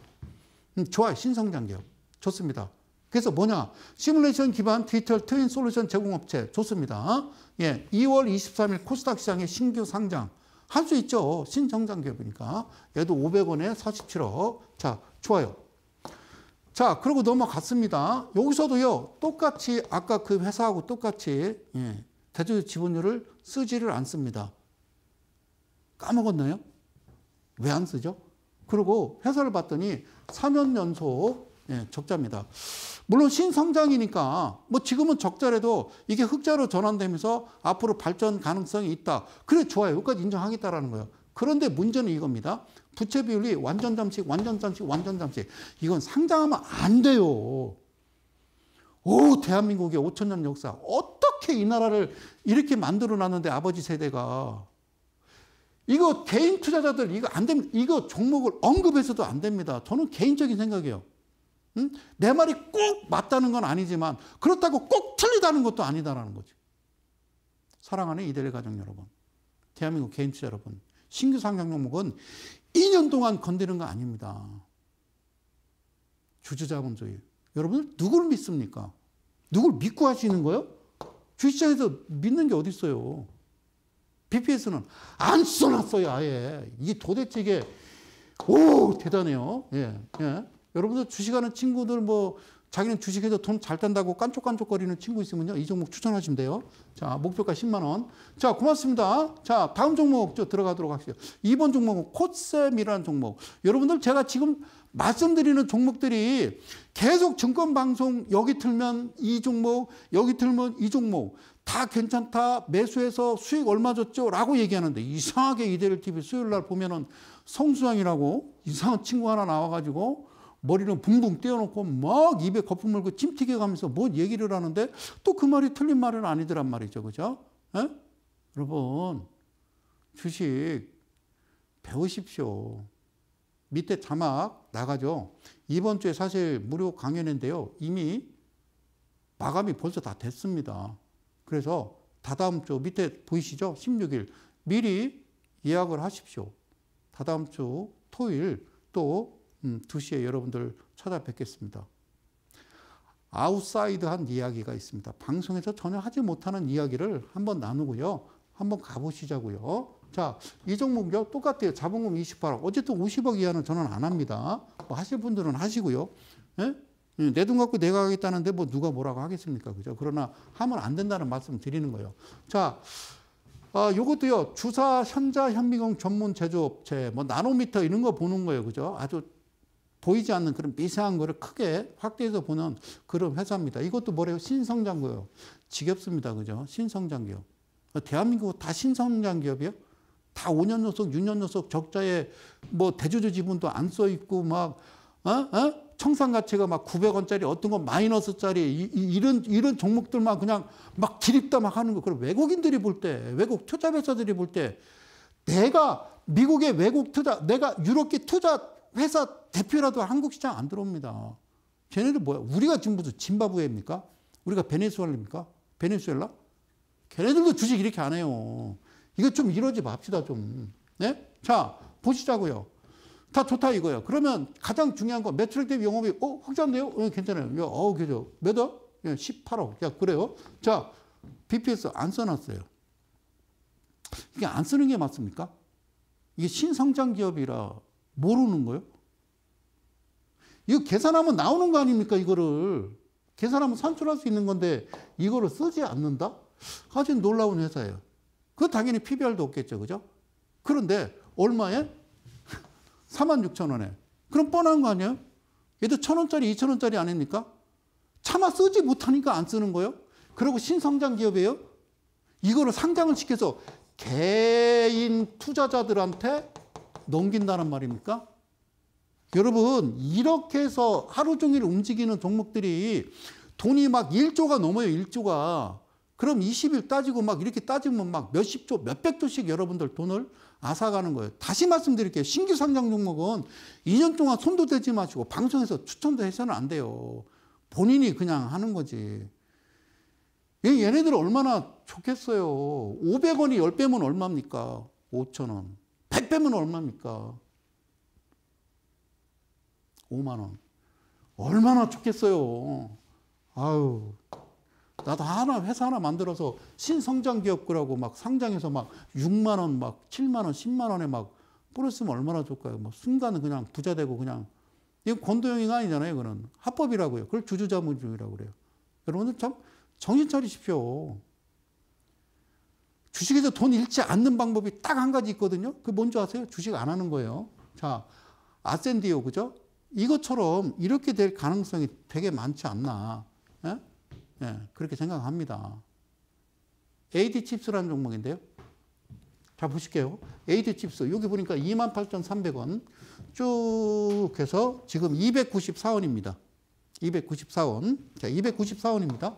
음, 좋아요. 신성장 기업. 좋습니다. 그래서 뭐냐? 시뮬레이션 기반 디지털 트윈 솔루션 제공업체 좋습니다. 예, 2월 23일 코스닥 시장의 신규 상장 할 수 있죠. 신정장 기업이니까. 얘도 500원에 47억. 자, 좋아요. 자, 그리고 넘어갔습니다. 여기서도요. 똑같이 아까 그 회사하고 똑같이 예, 대주 지분율을 쓰지를 않습니다. 까먹었나요? 왜 안 쓰죠? 그리고 회사를 봤더니 3년 연속 예, 적자입니다. 물론 신성장이니까 뭐 지금은 적자래도 이게 흑자로 전환되면서 앞으로 발전 가능성이 있다. 그래 좋아요. 여기까지 인정하겠다라는 거예요. 그런데 문제는 이겁니다. 부채 비율이 완전 잠식, 완전 잠식, 완전 잠식. 이건 상장하면 안 돼요. 오, 대한민국의 5천 년 역사. 어떻게 이 나라를 이렇게 만들어 놨는데 아버지 세대가 이거 개인 투자자들 이거 안 됩니다. 이거 종목을 언급해서도 안 됩니다. 저는 개인적인 생각이에요. 내 말이 꼭 맞다는 건 아니지만 그렇다고 꼭 틀리다는 것도 아니다라는 거지. 사랑하는 이대리 가족 여러분, 대한민국 개인치 여러분, 신규 상장 종목은 2년 동안 건드는 거 아닙니다. 주주자본주의. 여러분 누굴 믿습니까? 누굴 믿고 하시는 거예요? 주시장에서 믿는 게 어디 있어요? BPS는 안 써놨어요, 아예. 이게 도대체 이게, 오, 대단해요. 예, 예. 여러분들 주식하는 친구들 뭐 자기는 주식해서 돈잘 된다고 깐족깐족거리는 친구 있으면요. 이 종목 추천하시면 돼요. 자, 목표가 10만 원. 자, 고맙습니다. 자, 다음 종목 저 들어가도록 하시죠. 이번 종목은 콧셈이라는 종목. 여러분들 제가 지금 말씀드리는 종목들이 계속 증권 방송 여기 틀면 이 종목, 여기 틀면 이 종목 다 괜찮다. 매수해서 수익 얼마 줬죠?라고 얘기하는데 이상하게 이데일 TV 수요일 날 보면은 성수장이라고 이상한 친구 하나 나와 가지고 머리를 붕붕 떼어놓고 막 입에 거품 물고 찜 튀겨가면서 뭔 얘기를 하는데 또 그 말이 틀린 말은 아니더란 말이죠. 그죠? 에? 예? 여러분, 주식 배우십시오. 밑에 자막 나가죠. 이번 주에 사실 무료 강연인데요. 이미 마감이 벌써 다 됐습니다. 그래서 다다음 주 밑에 보이시죠? 16일 미리 예약을 하십시오. 다다음 주 토일 요또 음, 2시에 여러분들 찾아뵙겠습니다. 아웃사이드한 이야기가 있습니다. 방송에서 전혀 하지 못하는 이야기를 한번 나누고요. 한번 가보시자고요. 자, 이종목요 똑같아요. 자본금 28억. 어쨌든 50억 이하는 저는 안 합니다. 뭐 하실 분들은 하시고요. 예? 예, 내돈 갖고 내가 하겠다는데 뭐 누가 뭐라고 하겠습니까? 그죠? 그러나 하면 안 된다는 말씀 드리는 거예요. 자, 아, 요것도요. 주사, 현자, 현미경 전문 제조업체, 뭐 나노미터 이런 거 보는 거예요. 그죠? 아주 보이지 않는 그런 미세한 거를 크게 확대해서 보는 그런 회사입니다. 이것도 뭐래요? 신성장기업. 지겹습니다. 그죠? 신성장기업. 대한민국 다 신성장기업이요? 다 5년 연속, 6년 연속 적자에 뭐 대주주 지분도 안 써 있고 막, 어? 어? 청산 가치가 막 900원짜리 어떤 건 마이너스짜리 이, 이, 런 이런 종목들만 그냥 막 기립다 막 하는 거. 그럼 외국인들이 볼 때, 외국 투자 회사들이 볼 때 내가 미국의 외국 투자, 내가 유럽계 투자 회사 대표라도 한국 시장 안 들어옵니다. 걔네들 뭐야? 우리가 지금 무슨 짐바브웨입니까? 우리가 베네수엘라입니까? 베네수엘라? 걔네들도 주식 이렇게 안 해요. 이거 좀 이러지 맙시다, 좀. 네? 자, 보시자고요. 다 좋다 이거요 그러면 가장 중요한 건 매출액 대비 영업이, 어, 확장돼요? 어, 괜찮아요. 야, 어, 그죠. 몇 억? 18억. 예, 야, 그래요. 자, BPS 안 써놨어요. 이게 안 쓰는 게 맞습니까? 이게 신성장 기업이라 모르는 거예요? 이거 계산하면 나오는 거 아닙니까? 이거를. 계산하면 산출할 수 있는 건데 이거를 쓰지 않는다? 아주 놀라운 회사예요. 그 당연히 PBR도 없겠죠. 그죠? 그런데 얼마에? 4 6 0원에 그럼 뻔한 거 아니에요? 얘도 1원짜리2 0원짜리 아닙니까? 차마 쓰지 못하니까 안 쓰는 거예요? 그리고 신성장 기업이에요? 이거를 상장을 시켜서 개인 투자자들한테 넘긴다는 말입니까? 여러분, 이렇게 해서 하루 종일 움직이는 종목들이 돈이 막 1조가 넘어요, 1조가. 그럼 20일 따지고 막 이렇게 따지면 막 몇십조, 몇백조씩 여러분들 돈을 앗아가는 거예요. 다시 말씀드릴게요. 신규 상장 종목은 2년 동안 손도 대지 마시고 방송에서 추천도 해서는 안 돼요. 본인이 그냥 하는 거지. 얘네들 얼마나 좋겠어요. 500원이 10배면 얼마입니까? 5천 원. 100 빼면 얼마입니까? 5만원. 얼마나 좋겠어요. 아유. 나도 하나, 회사 하나 만들어서 신성장 기업구라고 막 상장해서 막 6만원, 막 7만원, 10만원에 막 뿌렸으면 얼마나 좋을까요? 뭐순간 그냥 부자 되고 그냥. 이건 권도형이가 아니잖아요. 그는 합법이라고요. 그걸 주주자문주의라고 그래요. 여러분들 참 정신 차리십시오. 주식에서 돈 잃지 않는 방법이 딱 한 가지 있거든요. 그게 뭔지 아세요? 주식 안 하는 거예요. 자, 아센디오, 그죠? 이것처럼 이렇게 될 가능성이 되게 많지 않나. 예? 예, 그렇게 생각합니다. AD 칩스라는 종목인데요. 자, 보실게요. AD 칩스. 여기 보니까 28,300원 쭉 해서 지금 294원입니다. 294원. 자, 294원입니다.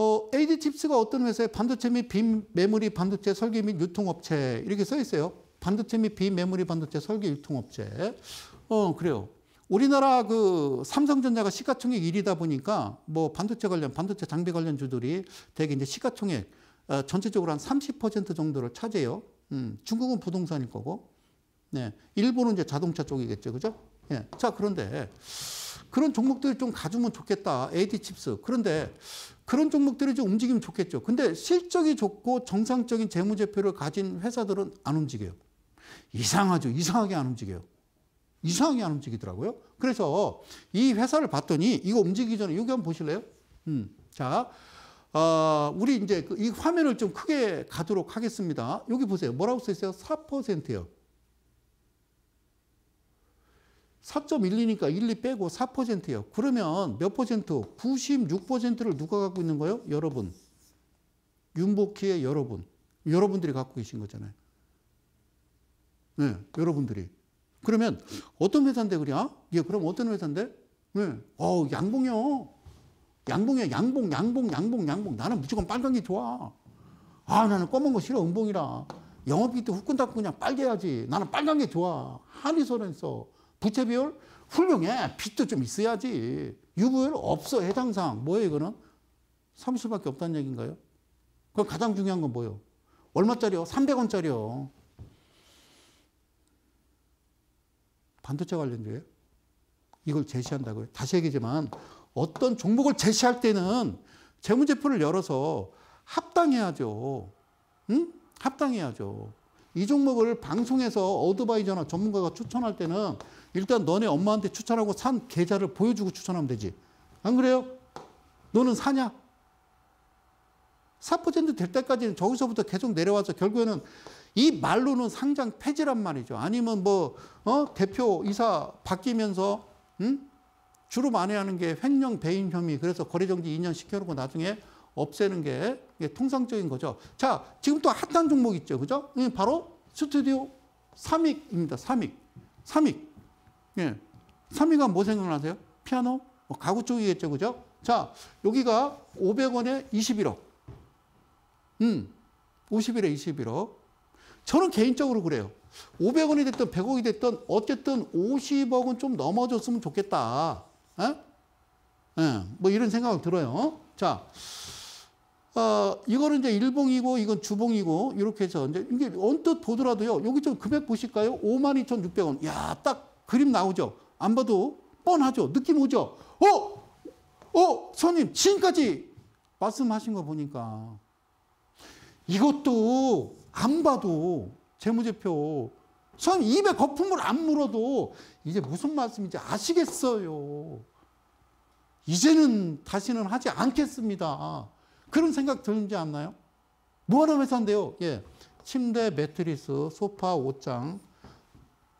어, AD 칩스가 어떤 회사에 반도체 및 비메모리 반도체 설계 및 유통업체 이렇게 써 있어요. 반도체 및 비메모리 반도체 설계 유통업체. 어, 그래요. 우리나라 그 삼성전자가 시가총액 1위다 보니까 뭐 반도체 관련, 반도체 장비 관련 주들이 대개 이제 시가총액 어, 전체적으로 한 30% 정도를 차지해요. 음, 중국은 부동산일 거고. 네. 일본은 이제 자동차 쪽이겠죠. 그죠? 예. 자, 그런데 그런 종목들 을좀 가주면 좋겠다. AD 칩스. 그런데 그런 종목들이 좀 움직이면 좋겠죠. 근데 실적이 좋고 정상적인 재무제표를 가진 회사들은 안 움직여요. 이상하죠. 이상하게 안 움직여요. 이상하게 안 움직이더라고요. 그래서 이 회사를 봤더니 이거 움직이기 전에 여기 한번 보실래요? 음. 자, 어, 우리 이제 그 이 화면을 좀 크게 가도록 하겠습니다. 여기 보세요. 뭐라고 써 있어요? 4%예요. 4.12니까 1, 2 빼고 4%예요. 그러면 몇 퍼센트? 96%를 누가 갖고 있는 거예요? 여러분. 윤복희의 여러분. 여러분들이 갖고 계신 거잖아요. 네, 여러분들이. 그러면 어떤 회사인데 그냥? 아? 예, 그럼 어떤 회사인데? 네. 어, 양봉이요. 양봉이야. 양봉, 양봉, 양봉, 양봉. 나는 무조건 빨간 게 좋아. 아, 나는 검은 거 싫어. 은봉이라. 영업기 때후끈닦고 그냥 빨개야지. 나는 빨간 게 좋아. 한이 서는 써. 부채 비율 훌륭해. 빚도 좀 있어야지. 유보율 없어. 해당 사항. 뭐예요, 이거는? 30밖에 없다는 얘기인가요? 그럼 가장 중요한 건 뭐예요? 얼마짜리요? 300원짜리요. 반도체 관련주예요? 이걸 제시한다고요? 다시 얘기지만 어떤 종목을 제시할 때는 재무제표를 열어서 합당해야죠. 응? 합당해야죠. 이 종목을 방송에서 어드바이저나 전문가가 추천할 때는 일단 너네 엄마한테 추천하고 산 계좌를 보여주고 추천하면 되지. 안 그래요? 너는 사냐? 4%될 때까지는 저기서부터 계속 내려와서 결국에는 이 말로는 상장 폐지란 말이죠. 아니면 뭐, 어? 대표 이사 바뀌면서, 응? 주로 많이 하는 게 횡령 배임 혐의. 그래서 거래정지 2년 시켜놓고 나중에 없애는 게 통상적인 거죠. 자, 지금 또 핫한 종목 있죠. 그죠? 바로 스튜디오 삼익입니다. 삼익. 삼익. 예. 3위가 뭐 생각나세요? 피아노? 뭐 가구 쪽이겠죠, 그죠? 자, 여기가 500원에 21억. 음, 51에 21억. 저는 개인적으로 그래요. 500원이 됐든 100억이 됐든 어쨌든 50억은 좀 넘어졌으면 좋겠다. 에? 예? 에, 예, 뭐 이런 생각을 들어요. 자, 어, 이거는 이제 일봉이고 이건 주봉이고 이렇게 해서 이제 이게 언뜻 보더라도요. 여기 좀 금액 보실까요? 52,600원. 야, 딱 그림 나오죠. 안 봐도 뻔하죠. 느낌 오죠. 어? 어? 손님, 지금까지 말씀하신 거 보니까 이것도 안 봐도 재무제표 선 입에 거품을 안 물어도 이제 무슨 말씀인지 아시겠어요. 이제는 다시는 하지 않겠습니다. 그런 생각 들지 않나요? 뭐하는 회사인데요? 예. 침대, 매트리스, 소파, 옷장,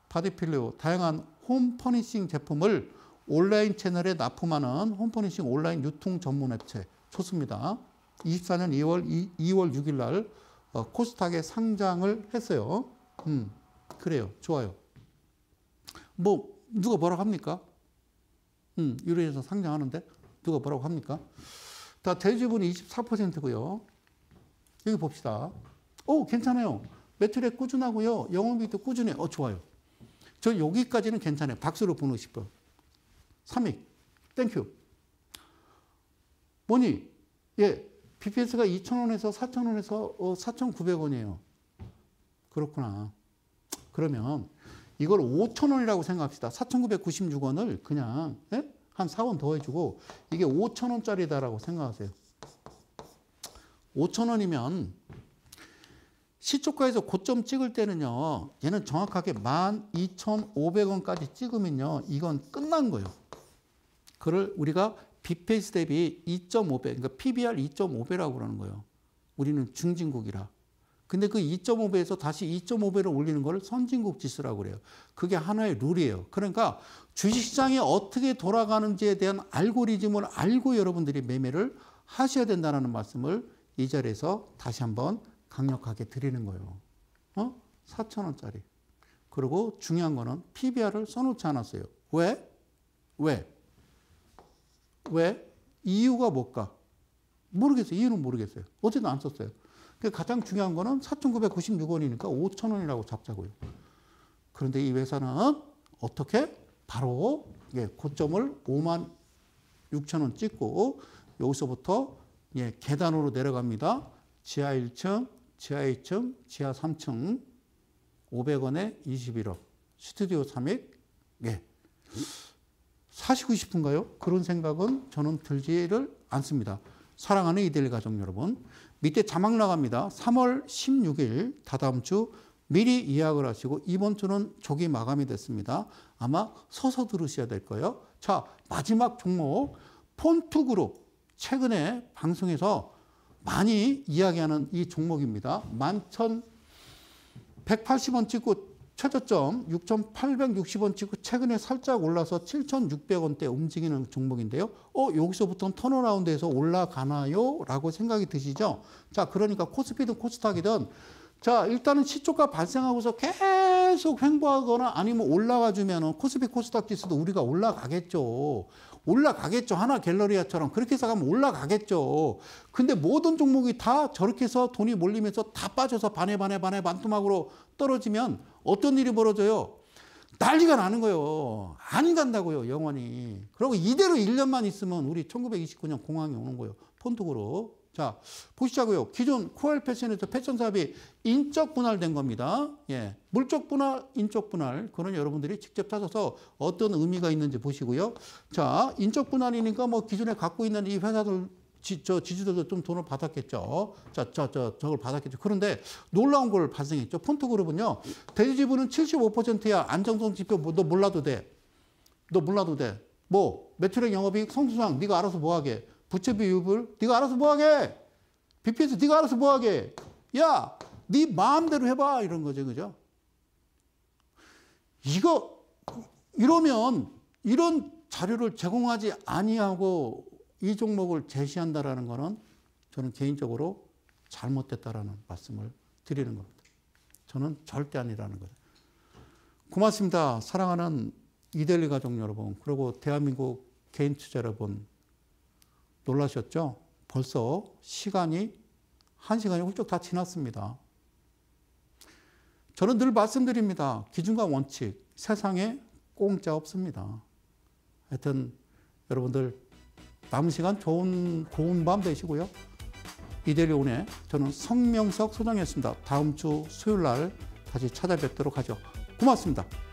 바디필로 다양한 홈퍼니싱 제품을 온라인 채널에 납품하는 홈퍼니싱 온라인 유통 전문 업체 좋습니다. 24년 2월 2, 2월 6일 날 어, 코스닥에 상장을 했어요. 음, 그래요. 좋아요. 뭐 누가 뭐라고 합니까? 음, 유료에서 상장하는데 누가 뭐라고 합니까? 다 대주분이 24%고요. 여기 봅시다. 오, 괜찮아요. 매출액 꾸준하고요. 영업이익도 꾸준해 어, 좋아요. 저 여기까지는 괜찮아요. 박수로 보내고 싶어. 3위. 땡큐. 뭐니? 예. BPS가 2,000원에서 4,000원에서 어, 4,900원이에요. 그렇구나. 그러면 이걸 5,000원이라고 생각합시다. 4,996원을 그냥 예? 한 4원 더 해주고 이게 5,000원짜리다라고 생각하세요. 5,000원이면 시초가에서 고점 찍을 때는요. 얘는 정확하게 12,500원까지 찍으면요. 이건 끝난 거예요. 그걸 우리가 비페이스 대비 2.5배, 그러니까 PBR 2.5배라고 그러는 거예요. 우리는 중진국이라. 근데 그 2.5배에서 다시 2 5배를 올리는 걸 선진국 지수라고 그래요. 그게 하나의 룰이에요. 그러니까 주식시장이 어떻게 돌아가는지에 대한 알고리즘을 알고 여러분들이 매매를 하셔야 된다는 말씀을 이 자리에서 다시 한번 강력하게 드리는 거예요. 어? 4천 원짜리. 그리고 중요한 거는 PBR을 써놓지 않았어요. 왜? 왜? 왜? 이유가 뭘까? 모르겠어요. 이유는 모르겠어요. 어쨌든 안 썼어요. 그러니까 가장 중요한 거는 4,996원이니까 5,000원이라고 잡자고요. 그런데 이 회사는 어떻게? 바로 예, 고점을 5만 6천원 찍고 여기서부터 예, 계단으로 내려갑니다. 지하 1층, 지하 2층, 지하 3층 500원에 21억 스튜디오 3일 예. 사시고 싶은가요? 그런 생각은 저는 들지를 않습니다. 사랑하는 이들 가족 여러분 밑에 자막 나갑니다. 3월 16일 다다음 주 미리 예약을 하시고 이번 주는 조기 마감이 됐습니다. 아마 서서 들으셔야 될 거예요. 자 마지막 종목 폰투 그룹 최근에 방송에서 많이 이야기하는 이 종목입니다. 11,180원 찍고 최저점 6,860원 찍고 최근에 살짝 올라서 7,600원대 움직이는 종목인데요. 어, 여기서부터 턴어라운드에서 올라가나요? 라고 생각이 드시죠? 자, 그러니까 코스피든 코스닥이든 자, 일단은 시초가 발생하고서 계속 횡보하거나 아니면 올라가 주면은 코스피 코스닥 지수도 우리가 올라가겠죠. 올라가겠죠. 하나 갤러리아처럼 그렇게 해서 가면 올라가겠죠. 근데 모든 종목이 다 저렇게 해서 돈이 몰리면서 다 빠져서 반에 반에 반에 반토막으로 떨어지면 어떤 일이 벌어져요? 난리가 나는 거예요. 안 간다고요, 영원히. 그리고 이대로 1년만 있으면 우리 1929년 공항에 오는 거예요. 폰트으로 자, 보시자고요. 기존 코알 패션에서 패션 사업이 인적 분할된 겁니다. 예. 물적 분할, 인적 분할. 그런 여러분들이 직접 찾아서 어떤 의미가 있는지 보시고요. 자, 인적 분할이니까 뭐 기존에 갖고 있는 이 회사들 지, 저 지주들도 좀 돈을 받았겠죠. 자, 저, 저, 저걸 받았겠죠. 그런데 놀라운 걸 발생했죠. 폰트 그룹은요. 대주 지분은 75%야. 안정성 지표 뭐, 너 몰라도 돼. 너 몰라도 돼. 뭐 매출액 영업이익 성수상 네가 알아서 뭐 하게. 부채비 율을 네가 알아서 뭐하게 BPS 네가 알아서 뭐하게 야네 마음대로 해봐 이런 거죠 그죠 이거 이러면 이런 자료를 제공하지 아니하고 이 종목을 제시한다라는 거는 저는 개인적으로 잘못됐다라는 말씀을 드리는 겁니다. 저는 절대 아니라는 거죠. 고맙습니다. 사랑하는 이델리 가족 여러분, 그리고 대한민국 개인 투자 여러분, 놀라셨죠? 벌써 시간이 한 시간이 훌쩍 다 지났습니다. 저는 늘 말씀드립니다. 기준과 원칙, 세상에 공짜 없습니다. 하여튼 여러분들 남은 시간 좋은 고운 밤 되시고요. 이대리온의 저는 성명석 소장이었습니다. 다음 주 수요일 날 다시 찾아뵙도록 하죠. 고맙습니다.